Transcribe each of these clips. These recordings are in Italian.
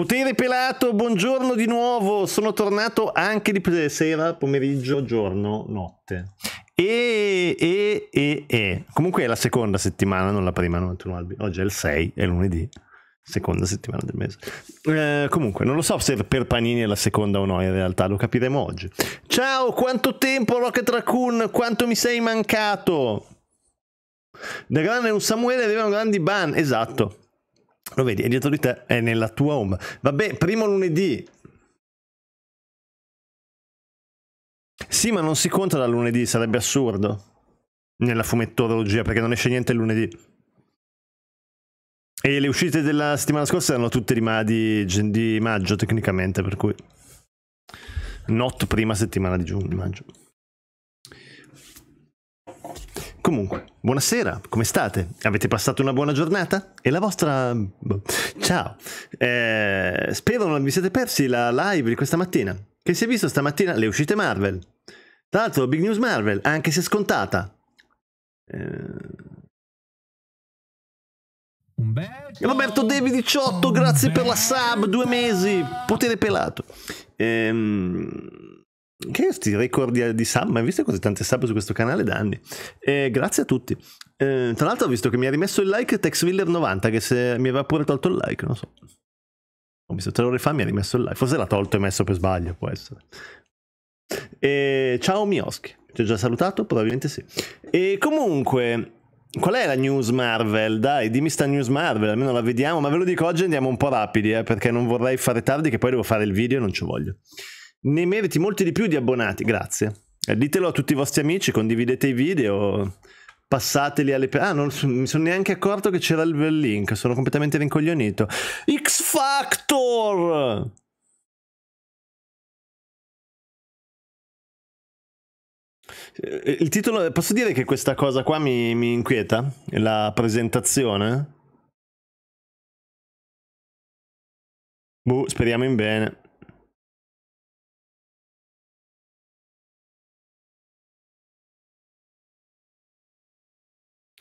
Potere pelato, buongiorno di nuovo, sono tornato anche di sera, pomeriggio, giorno, notte. E, e, e, e. Comunque è la seconda settimana, non la prima, non Oggi è il 6, è lunedì, seconda settimana del mese. Eh, comunque, non lo so se per Panini è la seconda o no, in realtà lo capiremo oggi. Ciao, quanto tempo Rocket Raccoon, quanto mi sei mancato? Da grande un Samuele aveva un grandi ban, esatto. Lo vedi, è dietro di te, è nella tua home. Vabbè, primo lunedì. Sì, ma non si conta da lunedì, sarebbe assurdo. Nella fumettologia, perché non esce niente il lunedì. E le uscite della settimana scorsa erano tutte di, di, di maggio, tecnicamente, per cui... Not prima settimana di giugno, di maggio. Comunque, buonasera, come state? Avete passato una buona giornata? E la vostra... Boh, ciao! Eh, spero non vi siete persi la live di questa mattina, che si è visto stamattina le uscite Marvel. Tra l'altro, Big News Marvel, anche se scontata. Eh... Roberto Devi 18, grazie per la sub, due mesi, potere pelato. Ehm... Che sti record eh, di sub, ma hai visto così tante sub su questo canale da anni? E eh, grazie a tutti. Eh, tra l'altro ho visto che mi ha rimesso il like TexViller90, che se mi aveva pure tolto il like, non so. Ho visto tre ore fa mi ha rimesso il like, forse l'ha tolto e messo per sbaglio, può essere. E, eh, ciao Mioschi, ti ho già salutato? Probabilmente sì. E comunque, Qual è la news Marvel? Dai, dimmi sta news Marvel, almeno la vediamo, ma ve lo dico oggi andiamo un po' rapidi, eh, perché non vorrei fare tardi che poi devo fare il video e non ci voglio ne meriti molti di più di abbonati, grazie. Eh, ditelo a tutti i vostri amici, condividete i video, passateli alle... Ah, non mi sono neanche accorto che c'era il link, sono completamente rincoglionito. X Factor! Eh, il titolo, posso dire che questa cosa qua mi, mi inquieta? La presentazione? Boh, speriamo in bene.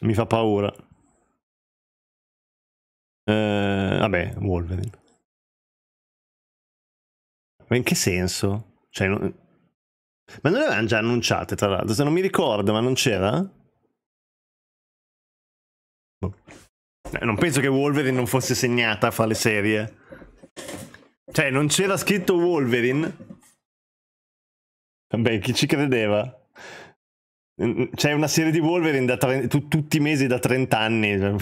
Mi fa paura. Eh, vabbè, Wolverine. Ma in che senso? Cioè, non... Ma non le avevano già annunciate, tra l'altro, se non mi ricordo, ma non c'era? Boh. Eh, non penso che Wolverine non fosse segnata fra le serie. Cioè, non c'era scritto Wolverine? Vabbè, chi ci credeva? C'è una serie di Wolverine tre... tu, tutti i mesi da 30 anni. Cioè.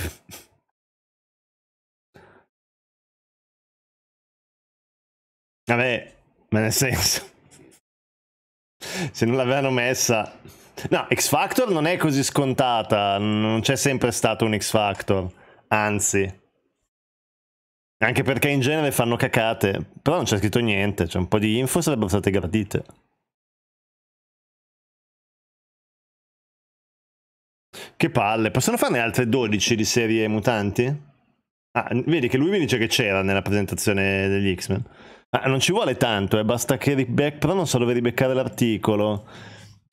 Vabbè, ma nel senso. Se non l'avevano messa. No, X Factor non è così scontata. Non c'è sempre stato un X Factor. Anzi. Anche perché in genere fanno cacate. Però non c'è scritto niente. C'è cioè un po' di info sarebbero state gradite. Che palle. Possono farne altre 12 di serie mutanti? Ah, vedi che lui mi dice che c'era nella presentazione degli X-Men. Ah, non ci vuole tanto, eh, basta che ribeccare. Però non so dove ribeccare l'articolo.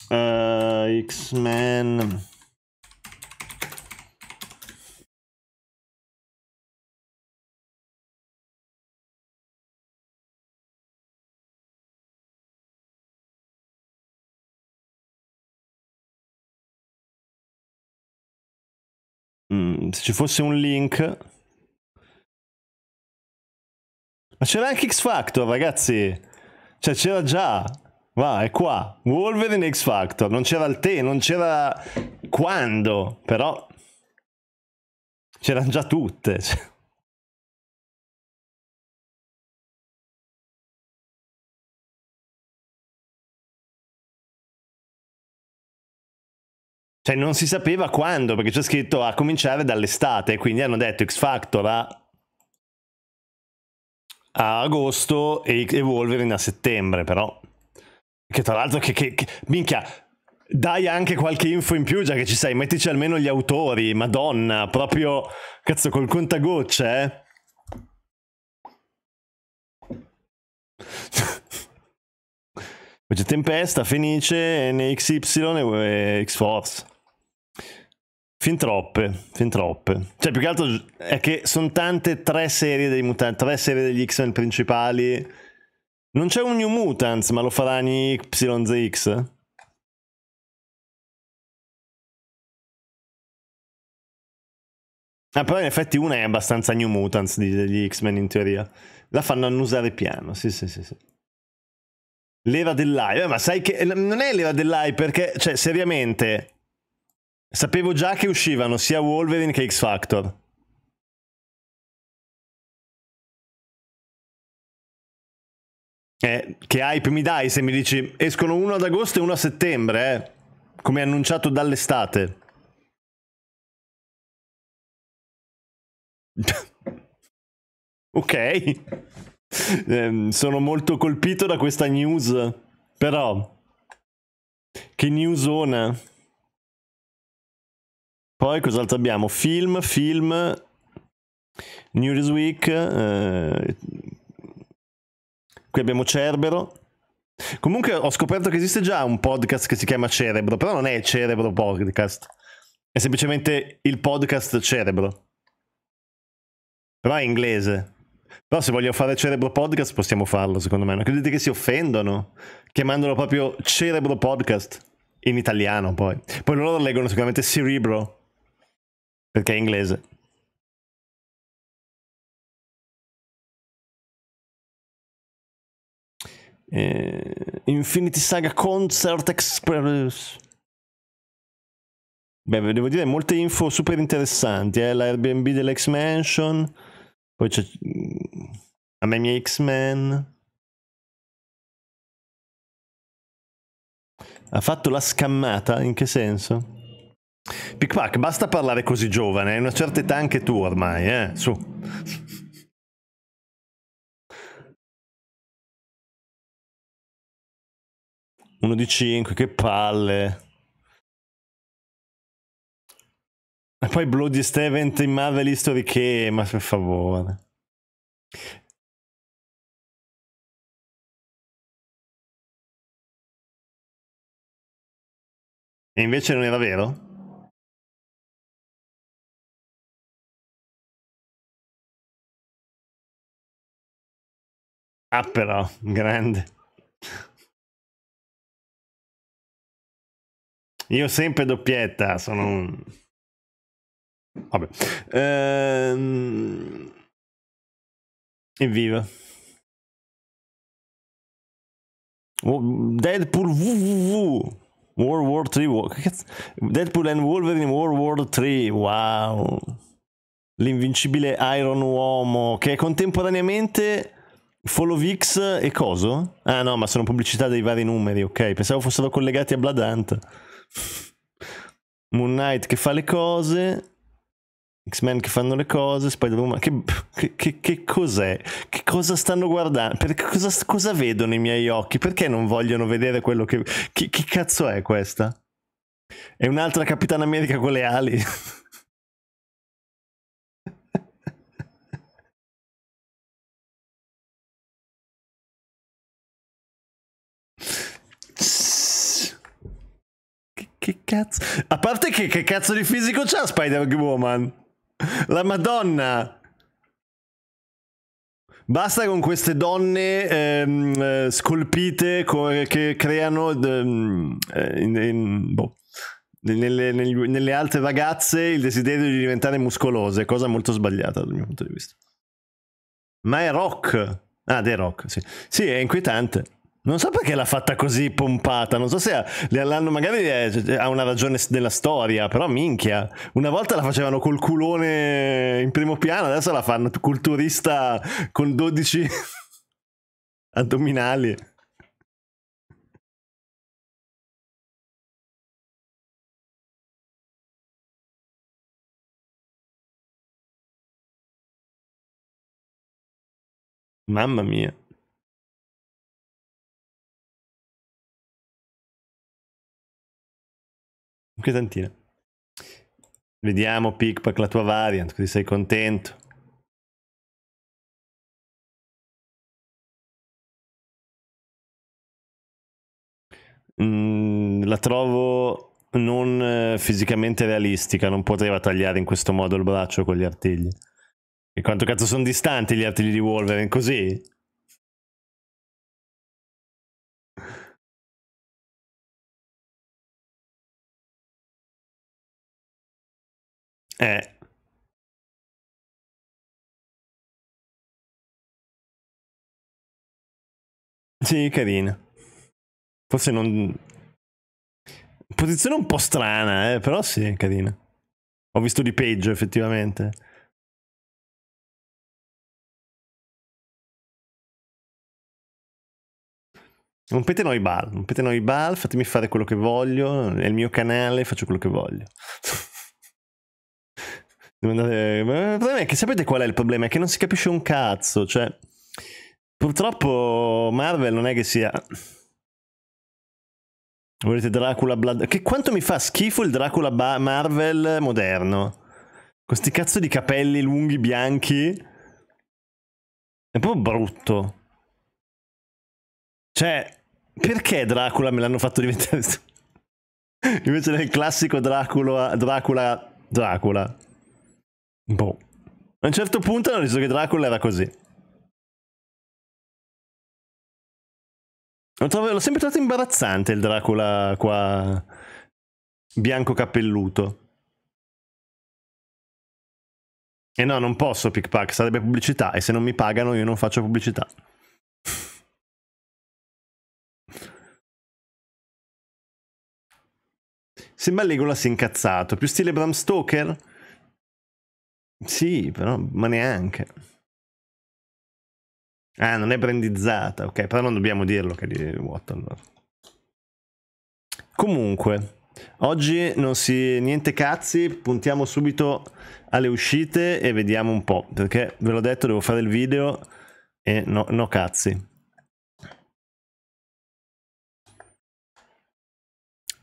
Uh, X-Men. ci fosse un link. Ma c'era anche X Factor, ragazzi. Cioè, c'era già. Va, è qua. Wolverine X Factor. Non c'era il te, non c'era quando, però. C'erano già tutte. Cioè non si sapeva quando, perché c'è scritto a cominciare dall'estate, quindi hanno detto X Factor a, a agosto e, e Wolverine a settembre, però... Che tra l'altro, che, che, che, minchia, dai anche qualche info in più, già che ci sei, mettici almeno gli autori, madonna, proprio, cazzo, col contagocce, eh? C'è Tempesta, Fenice, NXY e eh, X-Force. Fin troppe, fin troppe. Cioè, più che altro è che sono tante tre serie dei mutanti, tre serie degli X-Men principali. Non c'è un New Mutants, ma lo farà ogni YZX? Ah, però in effetti una è abbastanza New Mutants degli X-Men in teoria. La fanno annusare piano, sì sì sì sì. Leva dell'hype, eh, ma sai che eh, non è leva dell'hype perché, cioè, seriamente, Sapevo già che uscivano sia Wolverine che X Factor. Eh, che hype mi dai se mi dici escono uno ad agosto e uno a settembre, eh? come annunciato dall'estate. ok, eh, sono molto colpito da questa news, però che newsona. Poi cos'altro abbiamo? Film, film, Newsweek, eh, qui abbiamo Cerbero. Comunque ho scoperto che esiste già un podcast che si chiama Cerebro, però non è Cerebro Podcast, è semplicemente il podcast Cerebro. Però è inglese. Però se voglio fare Cerebro Podcast possiamo farlo, secondo me. Non credete che si offendano chiamandolo proprio Cerebro Podcast in italiano poi. Poi loro leggono sicuramente Cerebro. Perché è inglese. Eh, Infinity Saga Concert Express. Beh, devo dire molte info super interessanti, eh? la Airbnb dell'X Mansion, poi c'è mm, a me miei X-Men. Ha fatto la scammata, in che senso? Picpac, basta parlare così giovane, hai una certa età anche tu ormai, eh? Su. Uno di cinque, che palle. E poi Bloody Steven in Marvel History che, ma per favore. E invece non era vero? Ah però, grande. Io sempre doppietta, sono un... Vabbè. Ehm... Evviva. Deadpool www. World War 3 Deadpool and Wolverine World War 3 wow l'invincibile Iron Uomo che è contemporaneamente Follow Folovix e coso? Ah no, ma sono pubblicità dei vari numeri, ok. Pensavo fossero collegati a Bladant. Moon Knight che fa le cose. X-Men che fanno le cose, Spider-Man che, che, che, che cos'è? Che cosa stanno guardando? Per, cosa, cosa vedo nei miei occhi? Perché non vogliono vedere quello che... Chi, chi cazzo è questa? È un'altra Capitan America con le ali? Che cazzo? A parte che, che cazzo di fisico c'ha Spider-Woman? La madonna! Basta con queste donne ehm, eh, scolpite che creano... Ehm, eh, in, in, boh. Nelle, nelle, altre ragazze il desiderio di diventare muscolose, cosa molto sbagliata dal mio punto di vista. Ma è rock. Ah, The Rock, sì. Sì, è inquietante. Non so perché l'ha fatta così pompata, non so se ha, l'hanno magari eh, ha una ragione della storia, però minchia. Una volta la facevano col culone in primo piano, adesso la fanno culturista con 12 addominali. Mamma mia. Inquietantina. Vediamo Pickpack la tua variant, così sei contento. Mm, la trovo non eh, fisicamente realistica, non poteva tagliare in questo modo il braccio con gli artigli. E quanto cazzo sono distanti gli artigli di Wolverine, così? Eh. Sì, carina. Forse non... Posizione un po' strana, eh, però sì, carina. Ho visto di peggio, effettivamente. Rompete noi bal, un noi bal, fatemi fare quello che voglio, è il mio canale, faccio quello che voglio. Andate... Il problema è che sapete qual è il problema? È che non si capisce un cazzo. Cioè, purtroppo Marvel non è che sia. Volete Dracula Blood. Che quanto mi fa schifo il Dracula ba- Marvel moderno? Questi cazzo di capelli lunghi bianchi. È proprio brutto. Cioè, perché Dracula me l'hanno fatto diventare. Invece del classico Dracula. Dracula. Dracula. Boh. A un certo punto hanno deciso che Dracula era così. L'ho sempre trovato imbarazzante il Dracula qua bianco capelluto. E no, non posso pickpack, sarebbe pubblicità e se non mi pagano io non faccio pubblicità. Sembra Legolas incazzato, più stile Bram Stoker? Sì, però, ma neanche. Ah, non è brandizzata, ok, però non dobbiamo dirlo che è di Waterloo. Comunque, oggi non si niente cazzi, puntiamo subito alle uscite e vediamo un po', perché ve l'ho detto, devo fare il video e no, no cazzi.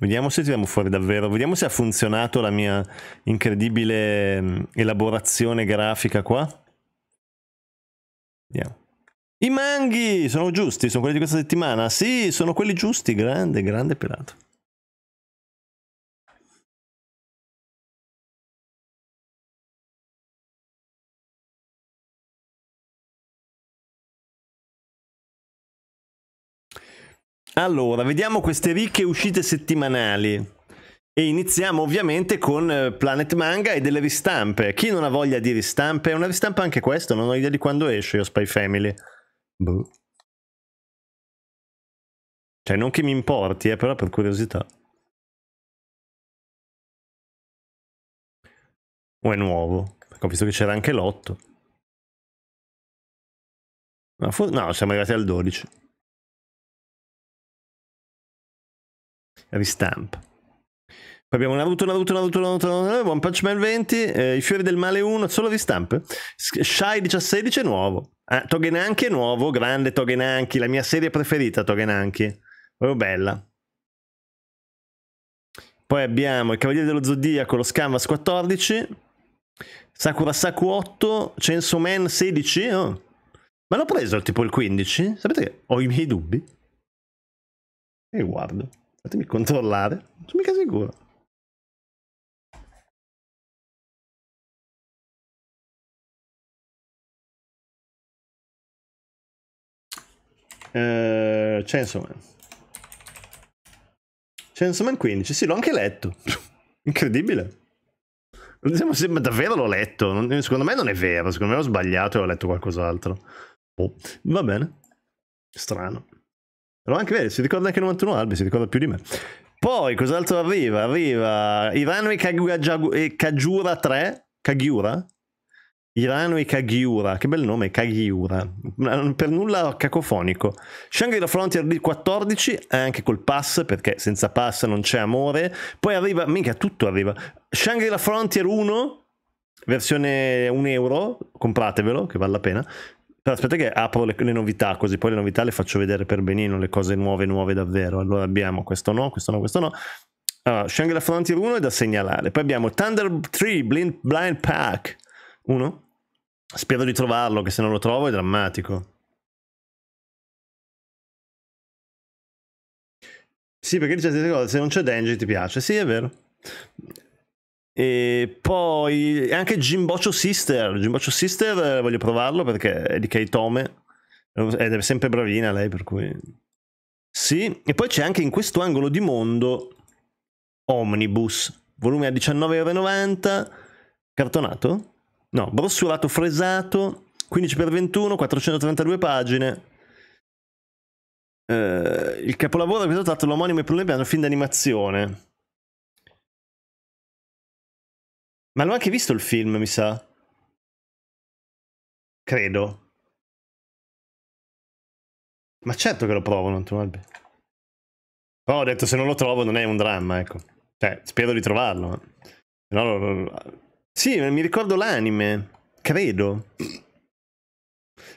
Vediamo se tiriamo fuori davvero, vediamo se ha funzionato la mia incredibile mm, elaborazione grafica qua. Vediamo. I manghi sono giusti, sono quelli di questa settimana? Sì, sono quelli giusti, grande, grande pelato. Allora, vediamo queste ricche uscite settimanali. E iniziamo ovviamente con eh, Planet Manga e delle ristampe. Chi non ha voglia di ristampe? È una ristampa anche questa, non ho idea di quando esce io Spy Family. Boh. Cioè, non che mi importi, eh, però per curiosità. O è nuovo? Perché ho visto che c'era anche l'8. no, siamo arrivati al 12. ristampa. Poi abbiamo Naruto, Naruto, Naruto, Naruto, Naruto, eh, One Punch Man 20, eh, I Fiori del Male 1, solo ristampe. Shy 16 è nuovo. Ah, Togenanki è nuovo, grande Togenanki, la mia serie preferita Togenanki. Proprio oh, bella. Poi abbiamo il Cavaliere dello Zodiaco, lo Scanvas 14, Sakura Saku 8, Censo Man 16. Oh. Ma l'ho preso tipo il 15? Sapete che ho i miei dubbi? E guardo. Fatemi controllare. Non sono mica sicuro. Uh, eh, Censoman. Censoman 15, sì, l'ho anche letto. Incredibile. ma davvero l'ho letto. Non, secondo me non è vero. Secondo me ho sbagliato e ho letto qualcos'altro. Oh, va bene. Strano. Però anche vero, si ricorda anche 91 Albi, si ricorda più di me. Poi cos'altro arriva? Arriva Irano e Kagura 3, Kagura? Irano e Kagura, che bel nome, Kagiura, per nulla cacofonico. Shangri-La Frontier D14, eh, anche col pass, perché senza pass non c'è amore. Poi arriva, mica tutto arriva. Shangri-La Frontier 1, versione 1 euro, compratevelo, che vale la pena. No, aspetta che apro le, le, novità, così poi le novità le faccio vedere per benino, le cose nuove, nuove davvero. Allora abbiamo questo no, questo no, questo no. Allora, Shangri-La Frontier 1 è da segnalare. Poi abbiamo Thunder 3 Blind, Blind Pack 1. Spero di trovarlo, che se non lo trovo è drammatico. Sì, perché dice queste cose, se non c'è Denji ti piace. Sì, è vero. E poi anche Gimboccio Sister. Gimboccio Sister eh, voglio provarlo perché è di Keitome ed è sempre bravina lei, per cui. Sì, e poi c'è anche in questo angolo di mondo Omnibus, volume a 19,90€, cartonato? No, brossurato fresato, 15x21, 432 pagine. Eh, il capolavoro è stato l'omonimo e primo piano film d'animazione Ma l'ho anche visto il film, mi sa. Credo. Ma certo che lo provano, tu Albi. Però ho detto se non lo trovo non è un dramma, ecco. Cioè, spero di trovarlo. Eh. No, lo, Sì, mi ricordo l'anime, credo.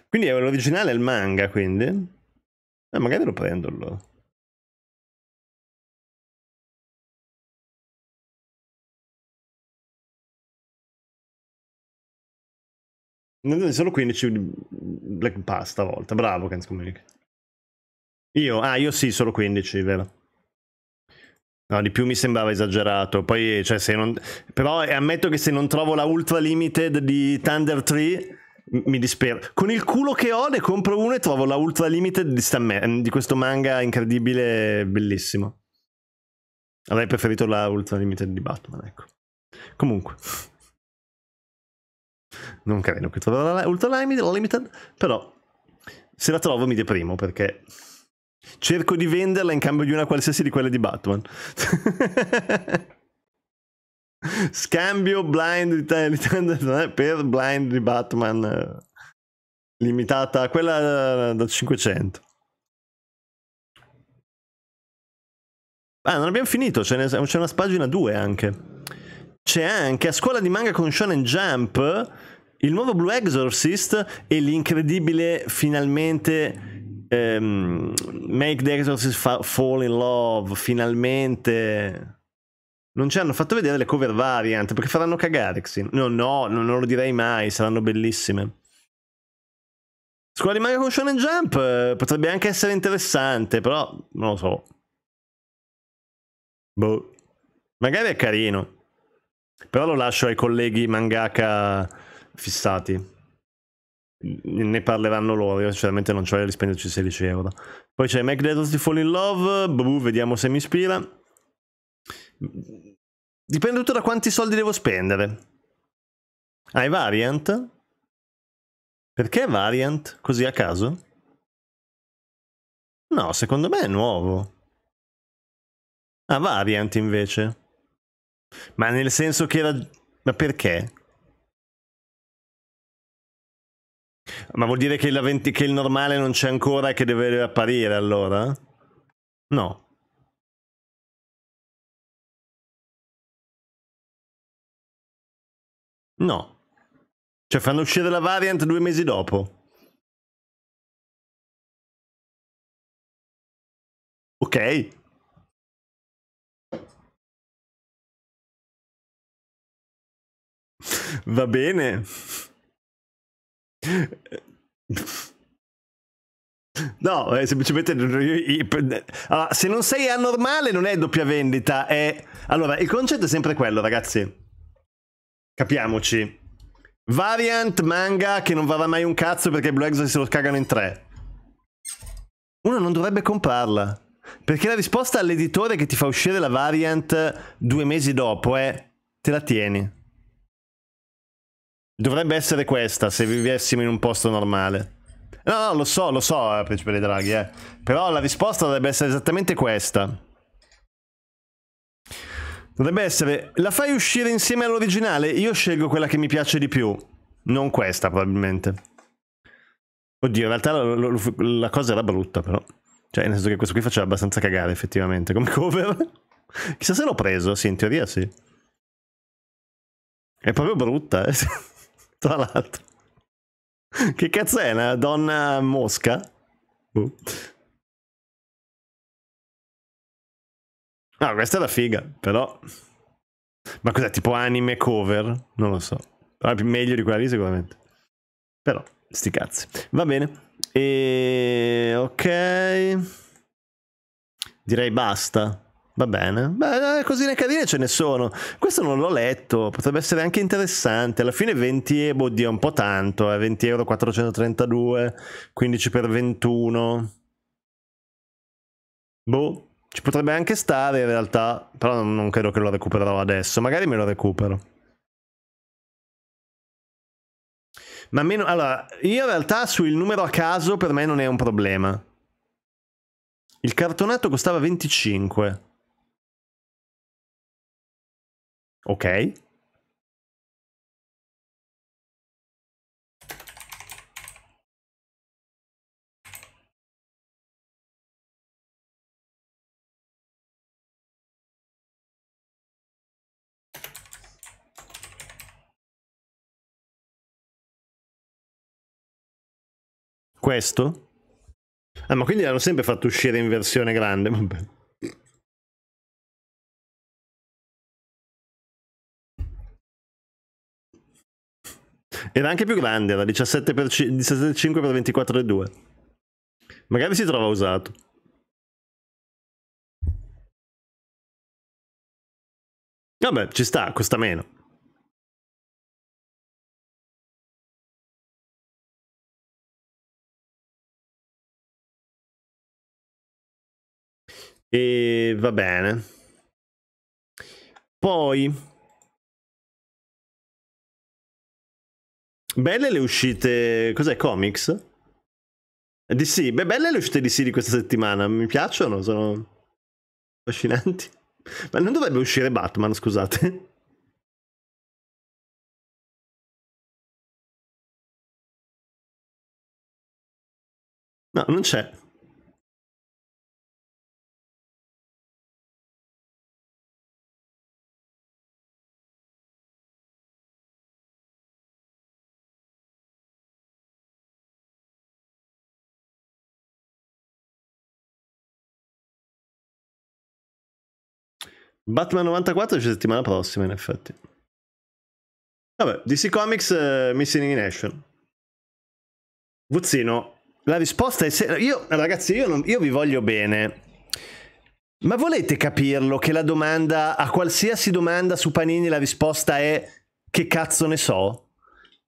Quindi è l'originale il manga, quindi. Eh, magari lo prendo allora. Ne sono 15 Black Pass stavolta. Bravo, Kenz Communic. Io? Ah, io sì, solo 15, vero. No, di più mi sembrava esagerato. Poi, cioè, se non... Però eh, ammetto che se non trovo la Ultra Limited di Thunder 3, mi dispero. Con il culo che ho, ne compro uno e trovo la Ultra Limited di, di questo manga incredibile, bellissimo. Avrei preferito la Ultra Limited di Batman, ecco. Comunque non credo che troverò Ultra Limited, però se la trovo mi deprimo perché cerco di venderla in cambio di una qualsiasi di quelle di Batman. Scambio blind di per blind di Batman eh, limitata a quella eh, da 500. Ah, non abbiamo finito, c'è una, una spagina 2 anche. C'è anche a scuola di manga con Shonen Jump il nuovo Blue Exorcist e l'incredibile finalmente Um, make the Exorcist fa- Fall in Love, finalmente. Non ci hanno fatto vedere le cover variant perché faranno cagare. Xin. No, no, non lo direi mai, saranno bellissime. Scuola di manga con Shonen Jump eh, potrebbe anche essere interessante, però non lo so. Boh. Magari è carino. Però lo lascio ai colleghi mangaka fissati. Ne parleranno loro, io sinceramente non ho voglia di spenderci 16 euro. Poi c'è Mac Dedos di Fall in Love, Bru, vediamo se mi ispira. Dipende tutto da quanti soldi devo spendere. Hai Variant? Perché Variant? Così a caso? No, secondo me è nuovo. Ah, Variant invece. Ma nel senso che era... Ma perché? Ma vuol dire che, venti... che il normale non c'è ancora e che deve apparire allora? No. No. Cioè fanno uscire la variant due mesi dopo. Ok. Va bene. No, è semplicemente allora, se non sei anormale non è doppia vendita, è Allora, il concetto è sempre quello, ragazzi. Capiamoci. Variant manga che non varrà mai un cazzo perché Blue Exorcist se lo cagano in tre. Uno non dovrebbe comprarla. Perché la risposta all'editore che ti fa uscire la variant due mesi dopo è te la tieni. Dovrebbe essere questa se vivessimo in un posto normale. No, no, lo so, lo so, eh, Principe dei Draghi, eh. Però la risposta dovrebbe essere esattamente questa. Dovrebbe essere, la fai uscire insieme all'originale? Io scelgo quella che mi piace di più. Non questa, probabilmente. Oddio, in realtà lo, lo, la cosa era brutta, però. Cioè, nel senso che questo qui faceva abbastanza cagare, effettivamente, come cover. Chissà se l'ho preso, sì, in teoria sì. È proprio brutta, eh. Tra l'altro. Che cazzo è una donna mosca? Uh. Ah, questa è la figa, però... Ma cos'è, tipo anime cover? Non lo so. Allora, ah, meglio di quella lì sicuramente. Però, sti cazzi. Va bene. E... Ok. Direi basta. Va bene, beh, cosine carine ce ne sono. Questo non l'ho letto, potrebbe essere anche interessante. Alla fine 20 euro, oddio, è un po' tanto, eh? 20 euro 432, 15 per 21. Boh, ci potrebbe anche stare in realtà, però non credo che lo recupererò adesso, magari me lo recupero. Ma meno... Allora, io in realtà sul numero a caso per me non è un problema. Il cartonato costava 25. Ok. Questo? Ah, ma quindi l'hanno sempre fatto uscire in versione grande, vabbè. Era anche più grande, era 17,5 per 24,2. Magari si trova usato. Vabbè, ci sta, costa meno. E va bene. Poi Belle le uscite. Cos'è comics? DC. Beh, belle le uscite di sì di questa settimana. Mi piacciono, sono affascinanti. Ma non dovrebbe uscire Batman, scusate. No, non c'è. Batman 94 c'è settimana prossima, in effetti. Vabbè, DC Comics uh, Missing in Action. Vuzzino, la risposta è se... Io, ragazzi, io, non... io vi voglio bene. Ma volete capirlo che la domanda, a qualsiasi domanda su Panini, la risposta è che cazzo ne so?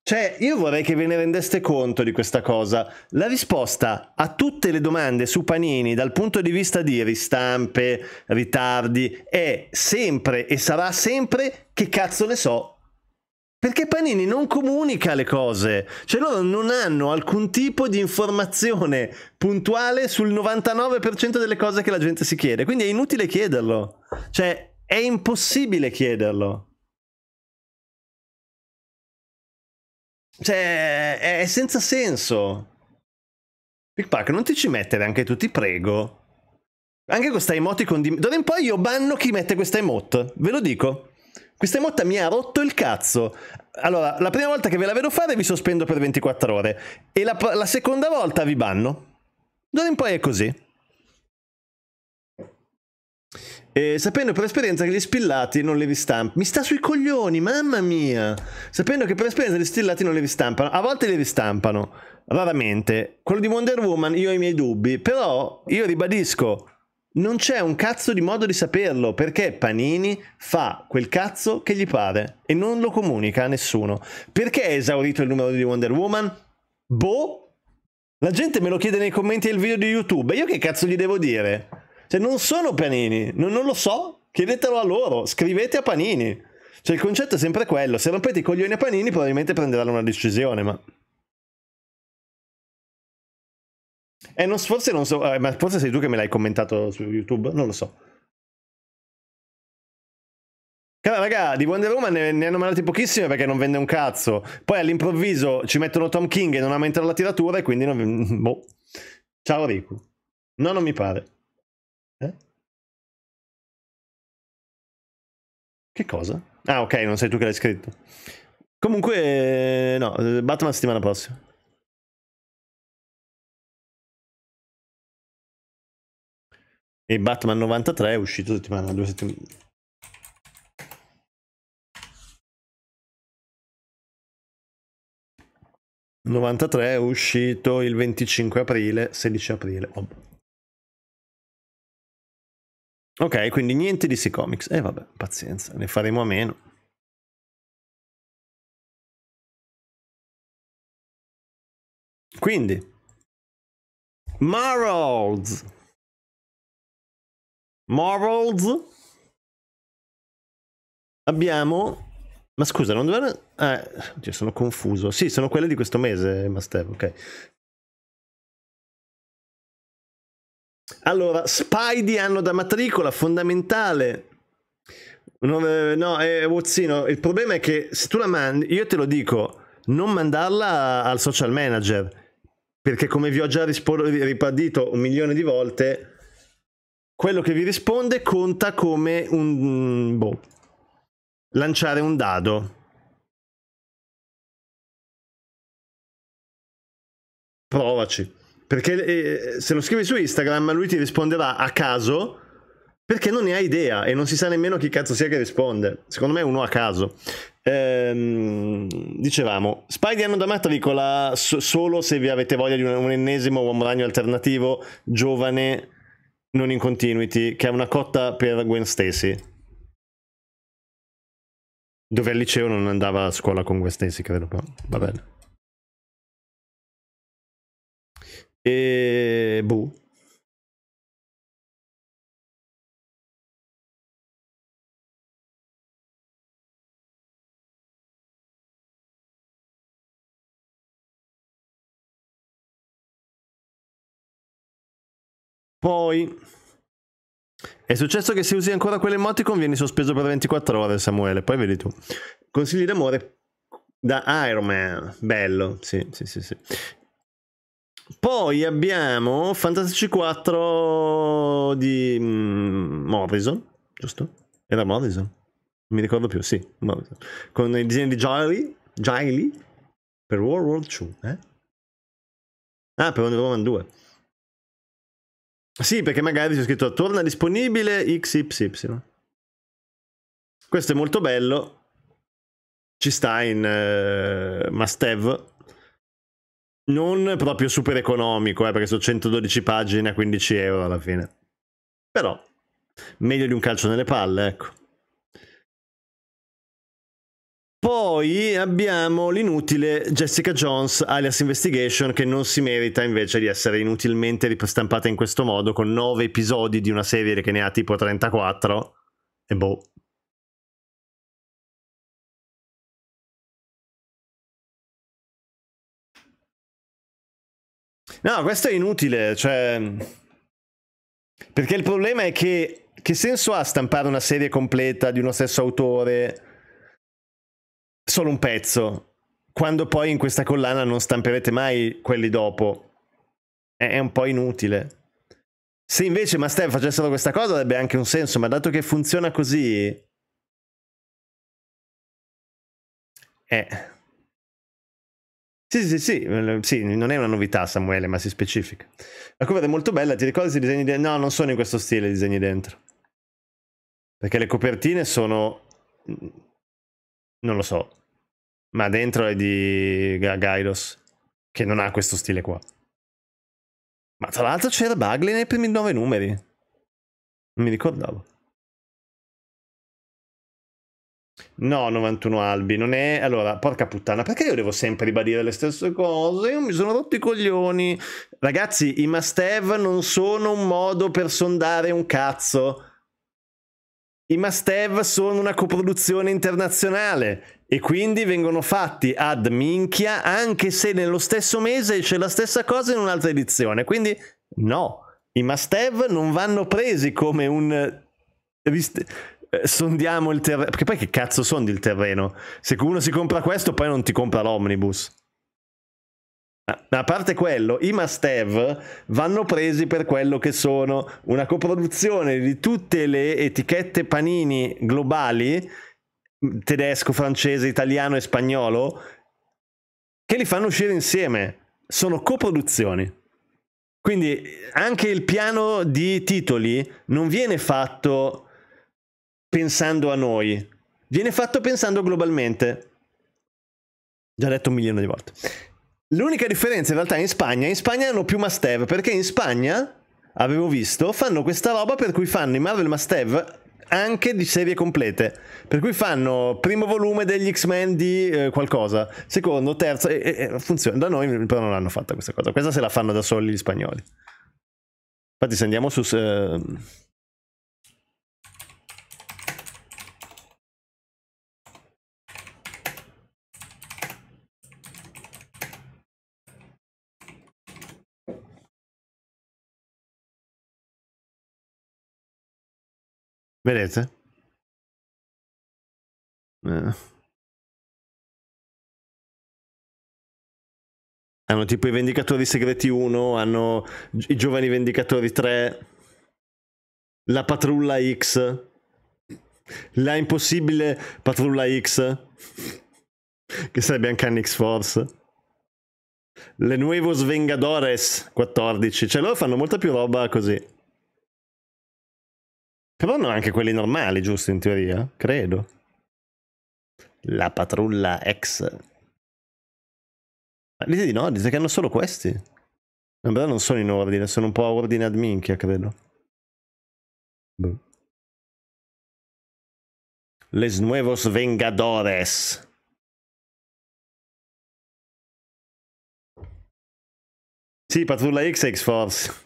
Cioè, io vorrei che ve ne rendeste conto di questa cosa. La risposta a tutte le domande su Panini dal punto di vista di ristampe, ritardi, è sempre e sarà sempre che cazzo ne so. Perché Panini non comunica le cose, cioè loro non hanno alcun tipo di informazione puntuale sul 99% delle cose che la gente si chiede, quindi è inutile chiederlo, cioè è impossibile chiederlo. Cioè, è senza senso. Pickpack, non ti ci mettere anche tu, ti prego. Anche questa emoticon di... D'ora in poi io banno chi mette questa emote, ve lo dico. Questa emote mi ha rotto il cazzo. Allora, la prima volta che ve la vedo fare vi sospendo per 24 ore. E la, la seconda volta vi banno. D'ora in poi è così. E sapendo per esperienza che gli spillati non li ristampano. Mi sta sui coglioni, mamma mia! Sapendo che per esperienza gli spillati non li ristampano. A volte li ristampano, raramente. Quello di Wonder Woman io ho i miei dubbi, però io ribadisco, non c'è un cazzo di modo di saperlo perché Panini fa quel cazzo che gli pare e non lo comunica a nessuno. Perché è esaurito il numero di Wonder Woman? Boh! La gente me lo chiede nei commenti del video di YouTube. Io che cazzo gli devo dire? Cioè, non sono Panini, non, non lo so, chiedetelo a loro, scrivete a Panini. Cioè, il concetto è sempre quello, se rompete i coglioni a Panini probabilmente prenderanno una decisione, ma... E eh, non, forse non so, eh, ma forse sei tu che me l'hai commentato su YouTube, non lo so. Cara, raga, di Wonder Woman ne, ne, hanno mandati pochissime perché non vende un cazzo. Poi all'improvviso ci mettono Tom King e non aumentano la tiratura e quindi non... Boh. Ciao Riku. No, non mi pare. Eh? Che cosa? Ah, ok, non sei tu che l'hai scritto. Comunque, eh, no, eh, Batman settimana prossima. E Batman 93 è uscito settimana, due settimane. 93 è uscito il 25 aprile, 16 aprile. Oh. Ok, quindi niente DC Comics. E eh, vabbè, pazienza, ne faremo a meno. Quindi, Marolds. Marolds. Abbiamo... Ma scusa, non dovevano... Eh, oddio, sono confuso. Sì, sono quelle di questo mese, Master, ok. Allora, Spidey hanno da matricola, fondamentale. No, eh, no eh, Wozzino, il problema è che se tu la mandi, io te lo dico, non mandarla al social manager, perché come vi ho già ribadito un milione di volte, quello che vi risponde conta come un... Boh, lanciare un dado. Provaci. Perché eh, se lo scrivi su Instagram lui ti risponderà a caso perché non ne ha idea e non si sa nemmeno chi cazzo sia che risponde. Secondo me è uno a caso. Ehm, dicevamo, Spidey hanno da matricola so- solo se vi avete voglia di un, un ennesimo uomo ragno alternativo, giovane, non in continuity, che è una cotta per Gwen Stacy. Dove al liceo non andava a scuola con Gwen Stacy, credo, però va bene. E boh. Poi è successo che se usi ancora quell'emoticon vieni sospeso per 24 ore, Samuele. Poi vedi tu. Consigli d'amore da Iron Man. Bello, sì, sì, sì, sì. Poi abbiamo Fantasy 4 di mm, Morrison, giusto? Era Morrison? non mi ricordo più, sì, Morrison. Con il disegno di Giley, per World War 2, eh? Ah, per Wonder Woman 2. Sì, perché magari c'è scritto torna disponibile XYY. Questo è molto bello. Ci sta in uh, Must Have non proprio super economico, eh, perché sono 112 pagine a 15 euro alla fine. Però, meglio di un calcio nelle palle, ecco. Poi abbiamo l'inutile Jessica Jones alias Investigation che non si merita invece di essere inutilmente ristampata in questo modo con 9 episodi di una serie che ne ha tipo 34 e boh. No, questo è inutile, cioè... Perché il problema è che che senso ha stampare una serie completa di uno stesso autore solo un pezzo, quando poi in questa collana non stamperete mai quelli dopo? È un po' inutile. Se invece Master facessero questa cosa avrebbe anche un senso, ma dato che funziona così... Eh, sì, sì, sì, eh, sì, non è una novità Samuele, ma si specifica. La coperta è molto bella, ti ricordi i disegni dentro? No, non sono in questo stile i disegni dentro. Perché le copertine sono... Non lo so. Ma dentro è di Gaidos, che non ha questo stile qua. Ma tra l'altro c'era Bagley nei primi nove numeri. Non mi ricordavo. No, 91 albi, non è... Allora, porca puttana, perché io devo sempre ribadire le stesse cose? Io mi sono rotto i coglioni. Ragazzi, i must have non sono un modo per sondare un cazzo. I must have sono una coproduzione internazionale e quindi vengono fatti ad minchia anche se nello stesso mese c'è la stessa cosa in un'altra edizione. Quindi no, i must have non vanno presi come un eh, sondiamo il terreno. Perché poi che cazzo sondi il terreno? Se uno si compra questo, poi non ti compra l'omnibus. A parte quello, i must have vanno presi per quello che sono una coproduzione di tutte le etichette panini globali, tedesco, francese, italiano e spagnolo, che li fanno uscire insieme. Sono coproduzioni. Quindi anche il piano di titoli non viene fatto pensando a noi, viene fatto pensando globalmente. Già detto un milione di volte. L'unica differenza in realtà è in Spagna, in Spagna hanno più must have, perché in Spagna, avevo visto, fanno questa roba per cui fanno i Marvel must have anche di serie complete. Per cui fanno primo volume degli X-Men di eh, qualcosa, secondo, terzo, e, e, funziona. Da noi però non l'hanno fatta questa cosa. Questa se la fanno da soli gli spagnoli. Infatti se andiamo su... Eh... Vedete? Eh. Hanno tipo i Vendicatori Segreti 1, hanno i Giovani Vendicatori 3, la Patrulla X, la Impossibile Patrulla X, che sarebbe anche un X-Force, le Nuevos Vengadores 14, cioè loro fanno molta più roba così. Però hanno anche quelli normali, giusto, in teoria? Credo. La patrulla X. Ma dite di no, dite che hanno solo questi. In realtà non sono in ordine, sono un po' a ordine ad minchia, credo. Boh. Les Nuevos Vengadores. Sì, Patrulla X X-Force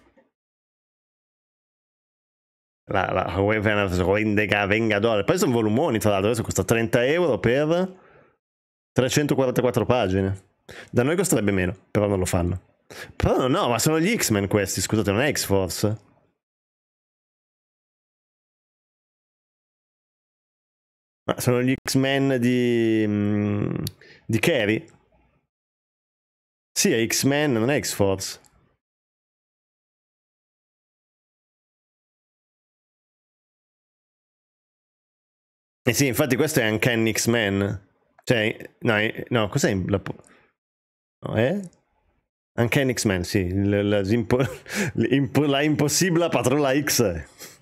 la, la Rendeca Vengadore. Poi sono volumoni, tra l'altro, adesso costa 30 euro per 344 pagine. Da noi costerebbe meno, però non lo fanno. Però no, ma sono gli X-Men questi, scusate, non è X-Force. Ma sono gli X-Men di... Mm, di Kerry? Sì, è X-Men, non è X-Force. Eh sì, infatti questo è Uncanny X-Men. Cioè, no, eh, no cos'è la... No, eh? Uncanny X-Men, sì. La, la, la impossibile patrolla X.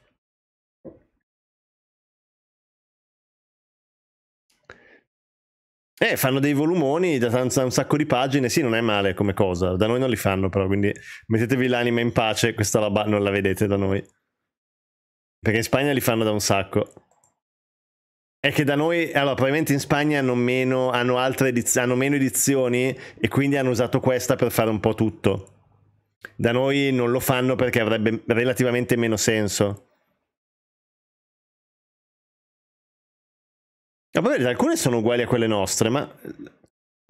Eh, fanno dei volumoni da un sacco di pagine, sì, non è male come cosa. Da noi non li fanno però, quindi mettetevi l'anima in pace, questa roba non la vedete da noi. Perché in Spagna li fanno da un sacco. È che da noi, allora, probabilmente in Spagna hanno meno, hanno altre ediz- hanno meno edizioni e quindi hanno usato questa per fare un po' tutto. Da noi non lo fanno perché avrebbe relativamente meno senso. Ah, vabbè, alcune sono uguali a quelle nostre, ma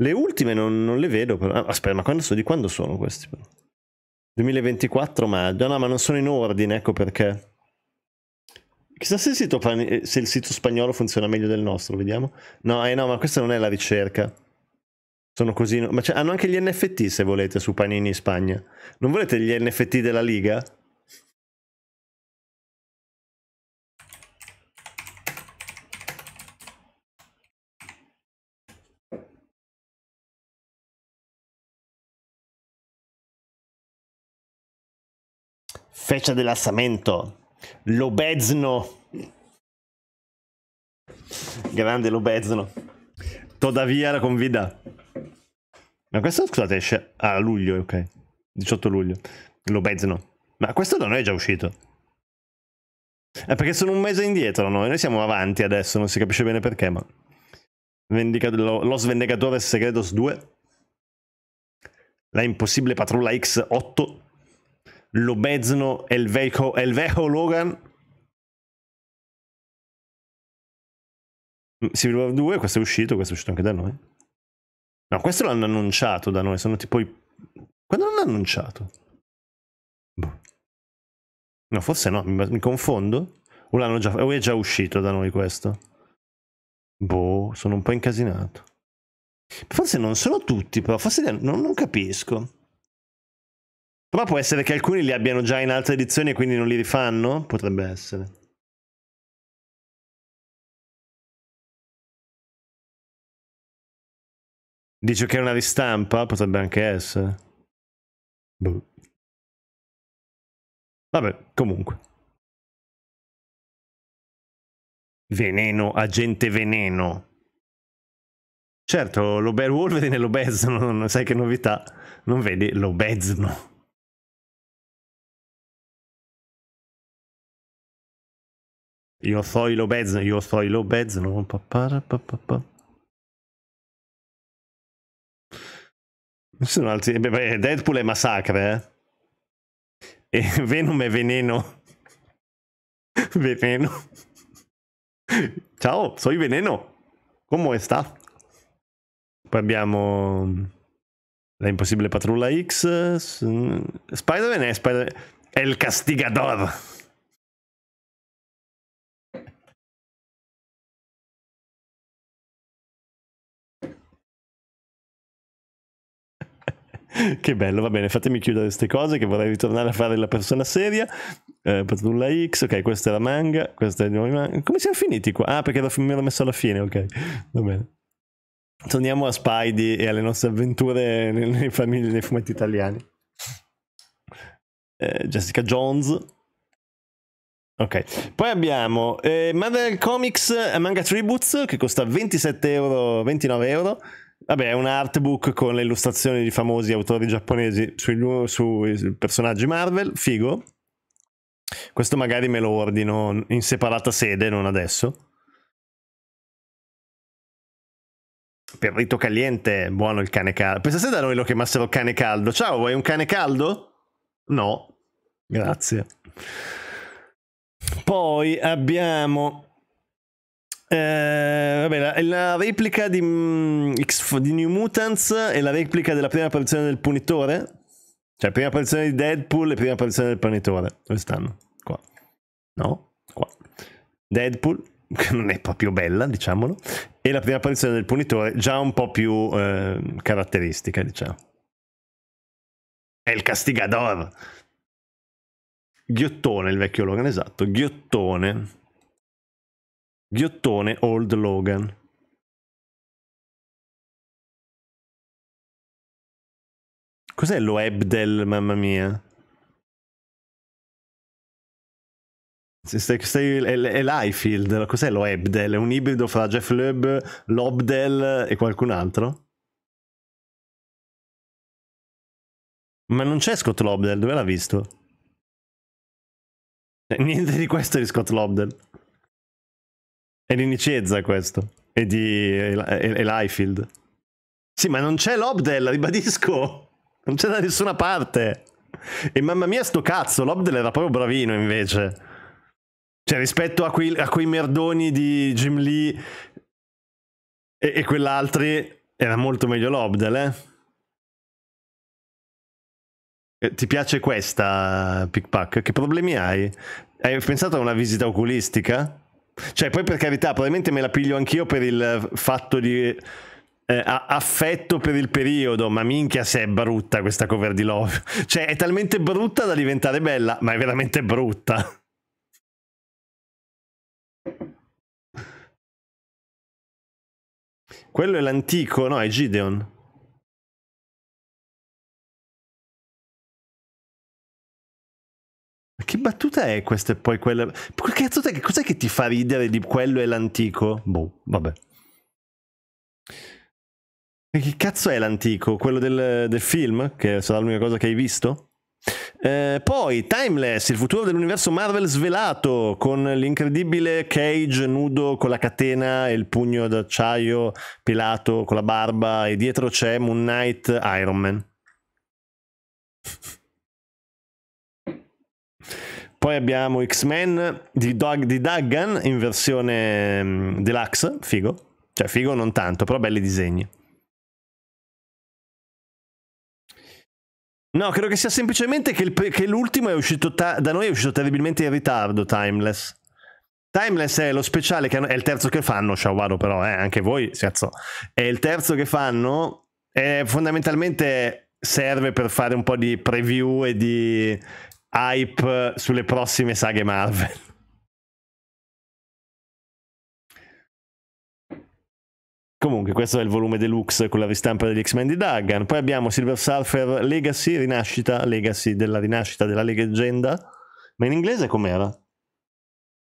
le ultime non, non le vedo. Però. Ah, aspetta, ma quando, di quando sono questi? 2024 maggio. No, ma non sono in ordine, ecco perché. Chissà se il, sito, se il, sito spagnolo funziona meglio del nostro, vediamo. No, eh no, ma questa non è la ricerca. Sono così. Ma hanno anche gli NFT se volete su Panini Spagna. Non volete gli NFT della Liga? Feccia dell'assamento. Lobezno. Grande Lobezno. Todavia la convida. Ma questo, scusate, esce a ah, luglio, ok. 18 luglio. Lobezno. Ma questo da noi è già uscito. È perché sono un mese indietro noi. Noi siamo avanti adesso, non si capisce bene perché, ma... Vendica... Los Vendicatores Segredos 2. La impossibile patrulla X8 l'obezno il vecchio Logan. Mm, Civil War 2, questo è uscito, questo è uscito anche da noi. No, questo l'hanno annunciato da noi, sono tipo i... Quando l'hanno annunciato? Boh. No, forse no, mi, mi confondo. O, l'hanno già, o è già uscito da noi questo? Boh, sono un po' incasinato. Forse non sono tutti, però forse non, non capisco. Ma può essere che alcuni li abbiano già in altre edizioni e quindi non li rifanno? Potrebbe essere. Dice che è una ristampa? Potrebbe anche essere. Boh. Vabbè, comunque. Veneno, agente veneno. Certo, lo bear Wolverine e lo bezzano, sai che novità. Non vedi, lo bezzano. Io soy Lopez, io soy Lopez, non papara, sono altri. beh, Deadpool è massacre, eh? E Venom è veneno. veneno. Ciao, soy veneno. Come sta? Poi abbiamo. La impossibile patrulla X. Mm, Spider-Man è Spider. man È il castigador. che bello, va bene, fatemi chiudere queste cose che vorrei ritornare a fare la persona seria. Eh, Patrulla X, ok, questa è la manga, questa è il nuovo manga. Come siamo finiti qua? Ah, perché mi ero messo alla fine, ok, va bene. Torniamo a Spidey e alle nostre avventure nei, famiglie, nei fumetti italiani. Eh, Jessica Jones. Ok, poi abbiamo eh, Marvel Comics eh, Manga Tributes che costa 27 euro, 29 euro. Vabbè, è un artbook con le illustrazioni di famosi autori giapponesi sui, sui personaggi Marvel, figo. Questo magari me lo ordino in separata sede, non adesso. Per rito caliente, buono il cane caldo. Pensate da noi lo chiamassero cane caldo. Ciao, vuoi un cane caldo? No, grazie. Poi abbiamo eh, vabbè, la, la replica di, mm, di, New Mutants è la replica della prima apparizione del Punitore. Cioè, prima apparizione di Deadpool e prima apparizione del Punitore. Dove stanno? Qua. No? Qua. Deadpool, che non è proprio bella, diciamolo. E la prima apparizione del Punitore, già un po' più eh, caratteristica, diciamo. È il Castigador. Ghiottone, il vecchio Logan, esatto. Ghiottone. Ghiottone Old Logan Cos'è lo Ebdel, mamma mia? Stai, stai, è, è l'Highfield, cos'è lo Ebdel? È un ibrido fra Jeff Loeb, l'Obdel e qualcun altro? Ma non c'è Scott Lobdell, dove l'ha visto? Eh, niente di questo è di Scott Lobdell. È l'iniziezza questo. E di Elifield. Sì, ma non c'è l'Obdel, ribadisco. Non c'è da nessuna parte. E mamma mia, sto cazzo, l'Obdel era proprio bravino invece. Cioè, rispetto a, quei, a quei merdoni di Jim Lee e, e quell'altri, era molto meglio l'Obdel, eh? eh ti piace questa, Pickpack? Che problemi hai? Hai pensato a una visita oculistica? Cioè, poi per carità, probabilmente me la piglio anch'io per il fatto di... Eh, affetto per il periodo, ma minchia se è brutta questa cover di Love. Cioè, è talmente brutta da diventare bella, ma è veramente brutta. Quello è l'antico, no? È Gideon. che battuta è questa e poi quella? Che cazzo te, cos'è che ti fa ridere di quello e l'antico? Boh, vabbè. E che cazzo è l'antico? Quello del, del film? Che sarà l'unica cosa che hai visto? Eh, poi Timeless, il futuro dell'universo Marvel svelato con l'incredibile Cage nudo con la catena e il pugno d'acciaio pelato con la barba e dietro c'è Moon Knight Iron Man. Poi abbiamo X-Men di, Doug, di Duggan in versione mm, deluxe, figo. Cioè, figo non tanto, però belli disegni. No, credo che sia semplicemente che, il, che l'ultimo è uscito ta- da noi è uscito terribilmente in ritardo, Timeless. Timeless è lo speciale che è il terzo che fanno, Shawaro però, eh, anche voi, scherzo. È il terzo che fanno, è fondamentalmente serve per fare un po' di preview e di hype sulle prossime saghe Marvel. Comunque, questo è il volume deluxe con la ristampa degli X-Men di Duggan. Poi abbiamo Silver Surfer Legacy, rinascita, Legacy della rinascita della leggenda. Ma in inglese com'era?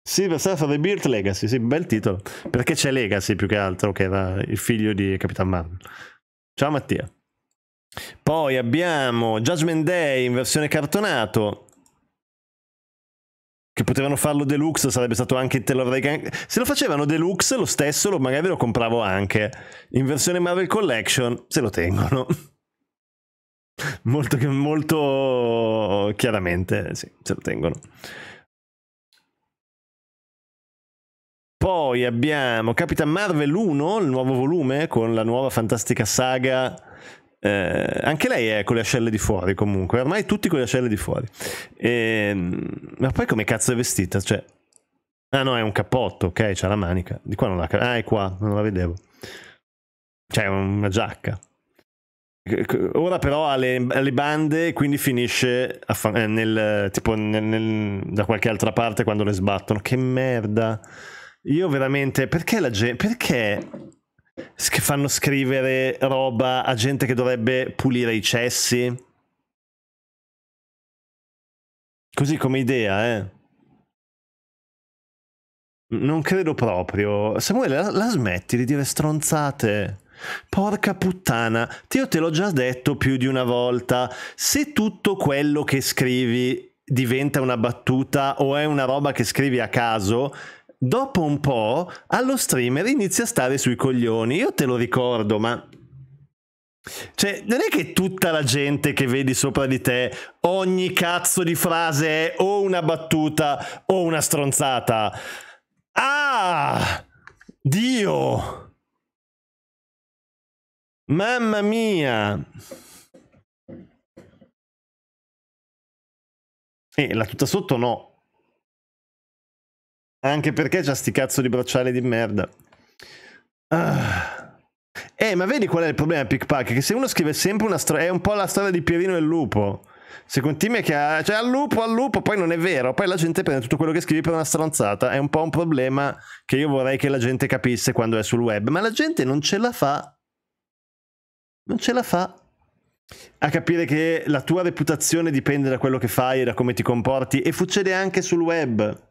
Silver Surfer Rebuilt Legacy, sì, bel titolo. Perché c'è Legacy più che altro, che era il figlio di Capitan Marvel. Ciao Mattia. Poi abbiamo Judgment Day in versione cartonato, che potevano farlo deluxe sarebbe stato anche te l'avrei can... se lo facevano deluxe lo stesso lo, magari lo compravo anche in versione Marvel Collection se lo tengono molto, molto chiaramente sì, se lo tengono poi abbiamo Capitan Marvel 1 il nuovo volume con la nuova fantastica saga eh, anche lei è con le ascelle di fuori comunque, ormai tutti con le ascelle di fuori. E, ehm, ma poi come cazzo è vestita? Cioè, ah no, è un cappotto, ok, c'ha la manica. Di qua non la... Ah, è qua, non la vedevo. Cioè, è una giacca. Ora però ha le, le bande quindi finisce fa- eh, nel, tipo nel, nel, da qualche altra parte quando le sbattono. Che merda. Io veramente... Perché la gente... Perché che fanno scrivere roba a gente che dovrebbe pulire i cessi. Così come idea, eh. Non credo proprio. Samuele, la, la smetti di dire stronzate. Porca puttana, io te l'ho già detto più di una volta. Se tutto quello che scrivi diventa una battuta o è una roba che scrivi a caso, dopo un po' allo streamer inizia a stare sui coglioni. Io te lo ricordo, ma cioè, non è che tutta la gente che vedi sopra di te, ogni cazzo di frase è o una battuta o una stronzata. Ah! Dio! Mamma mia! E eh, la tuta sotto no. Anche perché c'ha sti cazzo di bracciale di merda. Ah. Eh, ma vedi qual è il problema, Pickpack? Che se uno scrive sempre una storia... È un po' la storia di Pierino e il lupo. Se continui che ha, Cioè, al lupo, al lupo, poi non è vero. Poi la gente prende tutto quello che scrivi per una stronzata. È un po' un problema che io vorrei che la gente capisse quando è sul web. Ma la gente non ce la fa. Non ce la fa a capire che la tua reputazione dipende da quello che fai e da come ti comporti. E succede anche sul web.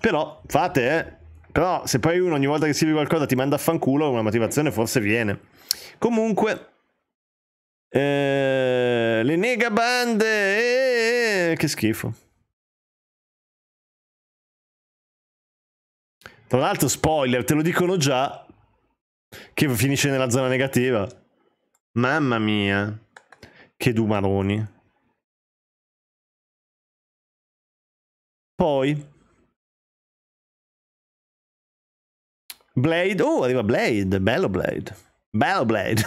Però fate, eh. Però se poi uno ogni volta che scrivi qualcosa ti manda a fanculo, una motivazione forse viene. Comunque, eh, le negabande, eh, eh, eh, che schifo. Tra l'altro, spoiler, te lo dicono già, che finisce nella zona negativa. Mamma mia, che dumaroni. Poi, Blade, oh, arriva Blade, bello Blade. Bello Blade.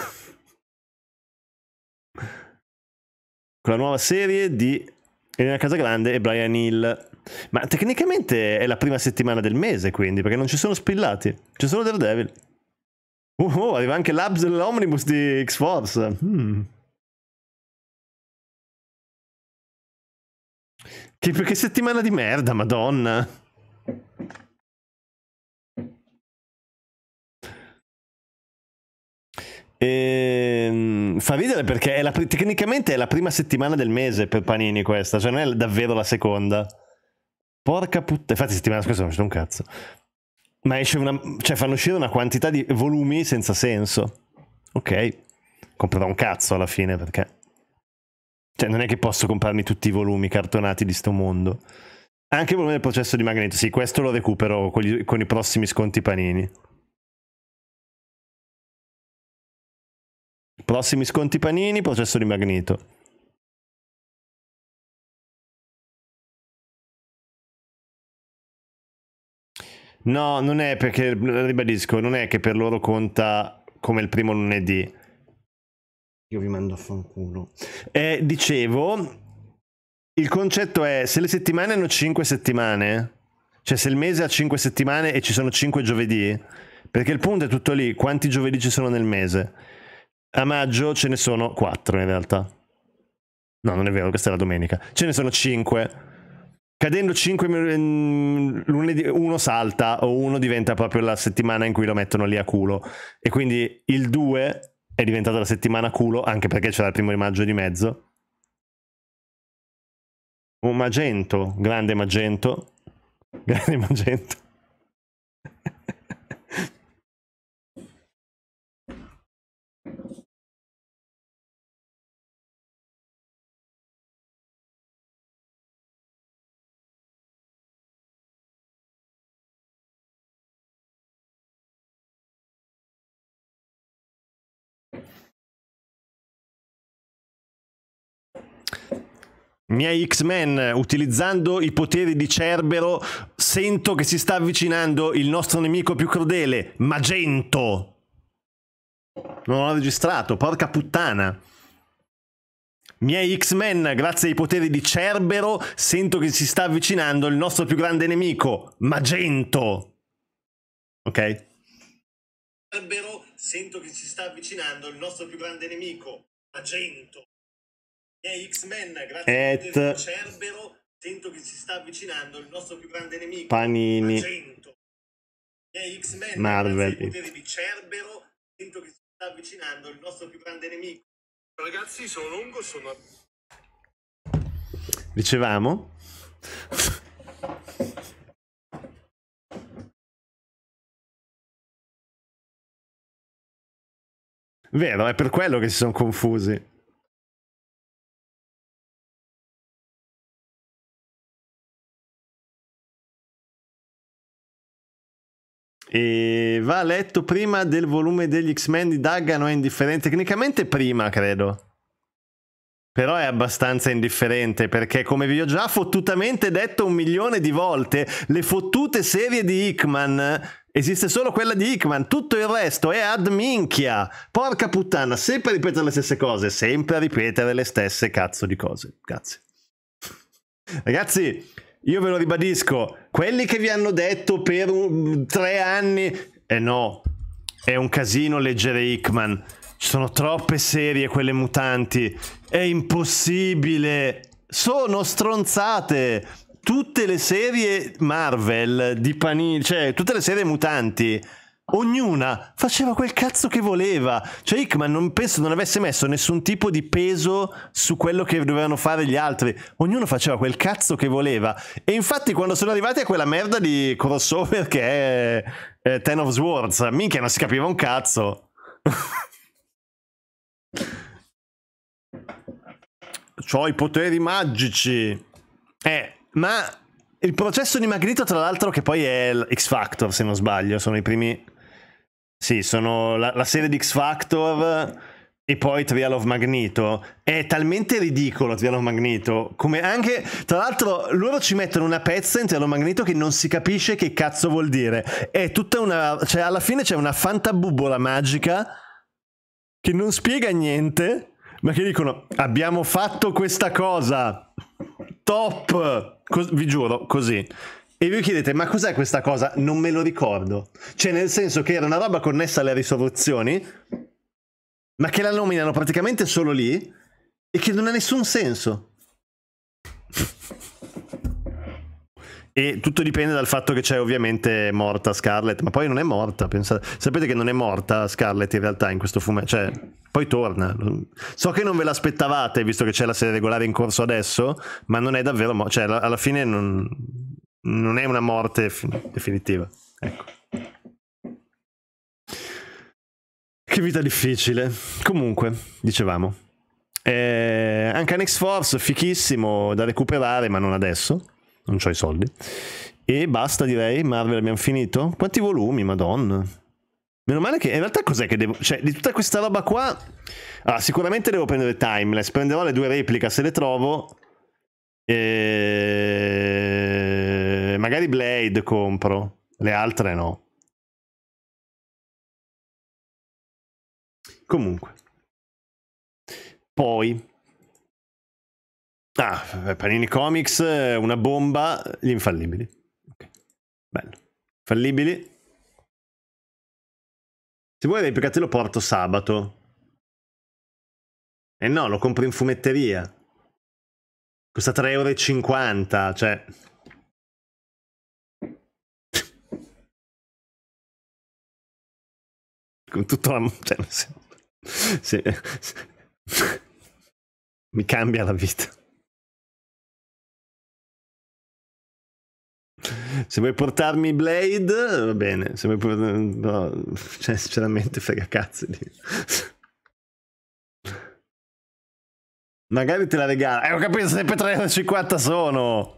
Con la nuova serie di Elena Casagrande e Brian Hill. Ma tecnicamente è la prima settimana del mese, quindi, perché non ci sono spillati. C'è solo Daredevil. Uh, oh, arriva anche l'Abs dell'Omnibus di X-Force. Hmm. Che, che settimana di merda, madonna. E, ehm, fa ridere perché è la, tecnicamente è la prima settimana del mese per Panini questa, cioè non è davvero la seconda. Porca puttana, infatti settimana scorsa non c'è un cazzo. Ma esce una, cioè fanno uscire una quantità di volumi senza senso. Ok, comprerò un cazzo alla fine perché... Cioè non è che posso comprarmi tutti i volumi cartonati di sto mondo. Anche il volume del processo di Magneto, sì, questo lo recupero con, gli, con i prossimi sconti Panini. Prossimi sconti panini, processo di magneto. No, non è perché, ribadisco, non è che per loro conta come il primo lunedì. Io vi mando a fanculo. Eh, dicevo, il concetto è se le settimane hanno 5 settimane, cioè se il mese ha 5 settimane e ci sono 5 giovedì, perché il punto è tutto lì, quanti giovedì ci sono nel mese. A maggio ce ne sono quattro in realtà. No, non è vero, questa è la domenica. Ce ne sono cinque. Cadendo cinque ehm, lunedì, uno salta o uno diventa proprio la settimana in cui lo mettono lì a culo. E quindi il 2 è diventata la settimana culo, anche perché c'era il primo di maggio di mezzo. Un magento, grande magento. Grande magento. miei X-Men utilizzando i poteri di Cerbero sento che si sta avvicinando il nostro nemico più crudele, Magento. Non ho registrato, porca puttana. Miei X-Men, grazie ai poteri di Cerbero, sento che si sta avvicinando il nostro più grande nemico, Magento. Ok? Cerbero, sento che si sta avvicinando il nostro più grande nemico, Magento miei X-Men, grazie Et... a Cerbero, sento che si sta avvicinando il nostro più grande nemico. Panini. Magento. X-Men, Marvel. grazie di Cerbero, sento che si sta avvicinando il nostro più grande nemico. Ragazzi, sono lungo, sono... Dicevamo? Vero, è per quello che si sono confusi. E va letto prima del volume degli X-Men di Duggan o è indifferente? Tecnicamente prima, credo. Però è abbastanza indifferente perché, come vi ho già fottutamente detto un milione di volte, le fottute serie di Hickman esiste solo quella di Hickman, tutto il resto è ad minchia. Porca puttana, sempre a ripetere le stesse cose, sempre a ripetere le stesse cazzo di cose. Grazie. Ragazzi, io ve lo ribadisco, quelli che vi hanno detto per un, tre anni... Eh no, è un casino leggere Hickman. Ci sono troppe serie quelle mutanti. È impossibile. Sono stronzate. Tutte le serie Marvel di Panini, cioè tutte le serie mutanti ognuna faceva quel cazzo che voleva. Cioè, Hickman non penso non avesse messo nessun tipo di peso su quello che dovevano fare gli altri. Ognuno faceva quel cazzo che voleva. E infatti, quando sono arrivati a quella merda di crossover che è, è eh, Ten of Swords, minchia, non si capiva un cazzo. Ho i poteri magici. Eh, ma il processo di Magneto, tra l'altro, che poi è X Factor, se non sbaglio, sono i primi sì, sono la, la serie di X Factor e poi Trial of Magneto. È talmente ridicolo Trial of Magneto, come anche... Tra l'altro loro ci mettono una pezza in Trial of Magneto che non si capisce che cazzo vuol dire. È tutta una... cioè alla fine c'è una fantabubbola magica che non spiega niente, ma che dicono abbiamo fatto questa cosa. Top! Co- vi giuro, così. E vi chiedete, ma cos'è questa cosa? Non me lo ricordo. Cioè, nel senso che era una roba connessa alle risoluzioni, ma che la nominano praticamente solo lì e che non ha nessun senso. E tutto dipende dal fatto che c'è ovviamente morta Scarlett, ma poi non è morta. Pensate. Sapete che non è morta Scarlett in realtà in questo fumetto, cioè poi torna. So che non ve l'aspettavate visto che c'è la serie regolare in corso adesso, ma non è davvero morta. Cioè alla fine non non è una morte definitiva. Ecco. Che vita difficile. Comunque, dicevamo. Eh, anche Annex Force, fichissimo da recuperare, ma non adesso. Non ho i soldi. E basta, direi. Marvel, abbiamo finito. Quanti volumi, madonna. Meno male che in realtà cos'è che devo... Cioè, di tutta questa roba qua... Allora, sicuramente devo prendere Timeless. Prenderò le due replica se le trovo. Eeeh magari Blade compro, le altre no. Comunque. Poi. Ah, eh, Panini Comics, eh, una bomba, gli infallibili. Okay. Bello. Infallibili. Se vuoi dei peccati lo porto sabato. E eh no, lo compro in fumetteria. Costa 3,50€, cioè... con tutta la... Cioè, se, se, se, mi cambia la vita. Se vuoi portarmi Blade, va bene. Se vuoi portarmi... No, cioè, sinceramente, frega cazzo di... Magari te la regala. Eh, ho capito, se per 3,50 sono.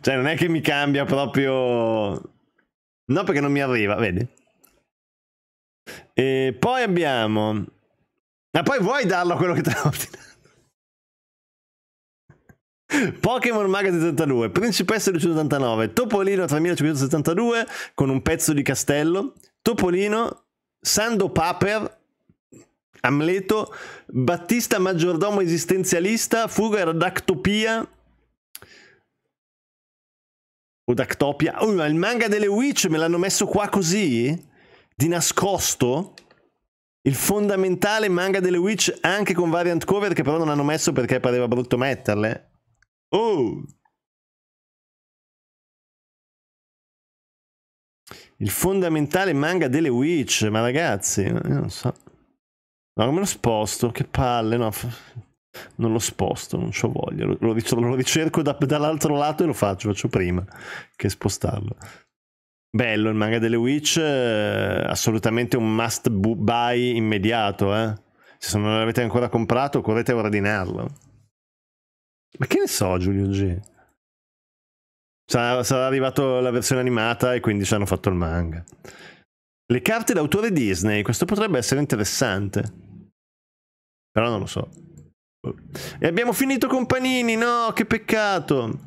Cioè, non è che mi cambia proprio... No, perché non mi arriva, vedi? E poi abbiamo... Ma poi vuoi darlo a quello che ti ha ordinato? Pokémon Magazine 82, Principessa 289, Topolino 3572 con un pezzo di castello, Topolino, Sando Paper, Amleto, Battista Maggiordomo Esistenzialista, Fuga Dactopia, o Dactopia. Oh, uh, ma il manga delle Witch me l'hanno messo qua così? di nascosto il fondamentale manga delle Witch anche con variant cover che però non hanno messo perché pareva brutto metterle. Oh! Il fondamentale manga delle Witch, ma ragazzi, io non so. ma come lo sposto? Che palle, no. Non lo sposto, non ho voglia. Lo, lo, lo ricerco da, dall'altro lato e lo faccio, faccio prima che spostarlo. Bello il manga delle Witch, eh, assolutamente un must buy immediato. Eh? Se non l'avete ancora comprato, correte a ordinarlo. Ma che ne so, Giulio G? Sarà, sarà arrivata la versione animata e quindi ci hanno fatto il manga. Le carte d'autore Disney, questo potrebbe essere interessante. Però non lo so. E abbiamo finito con Panini, no, che peccato.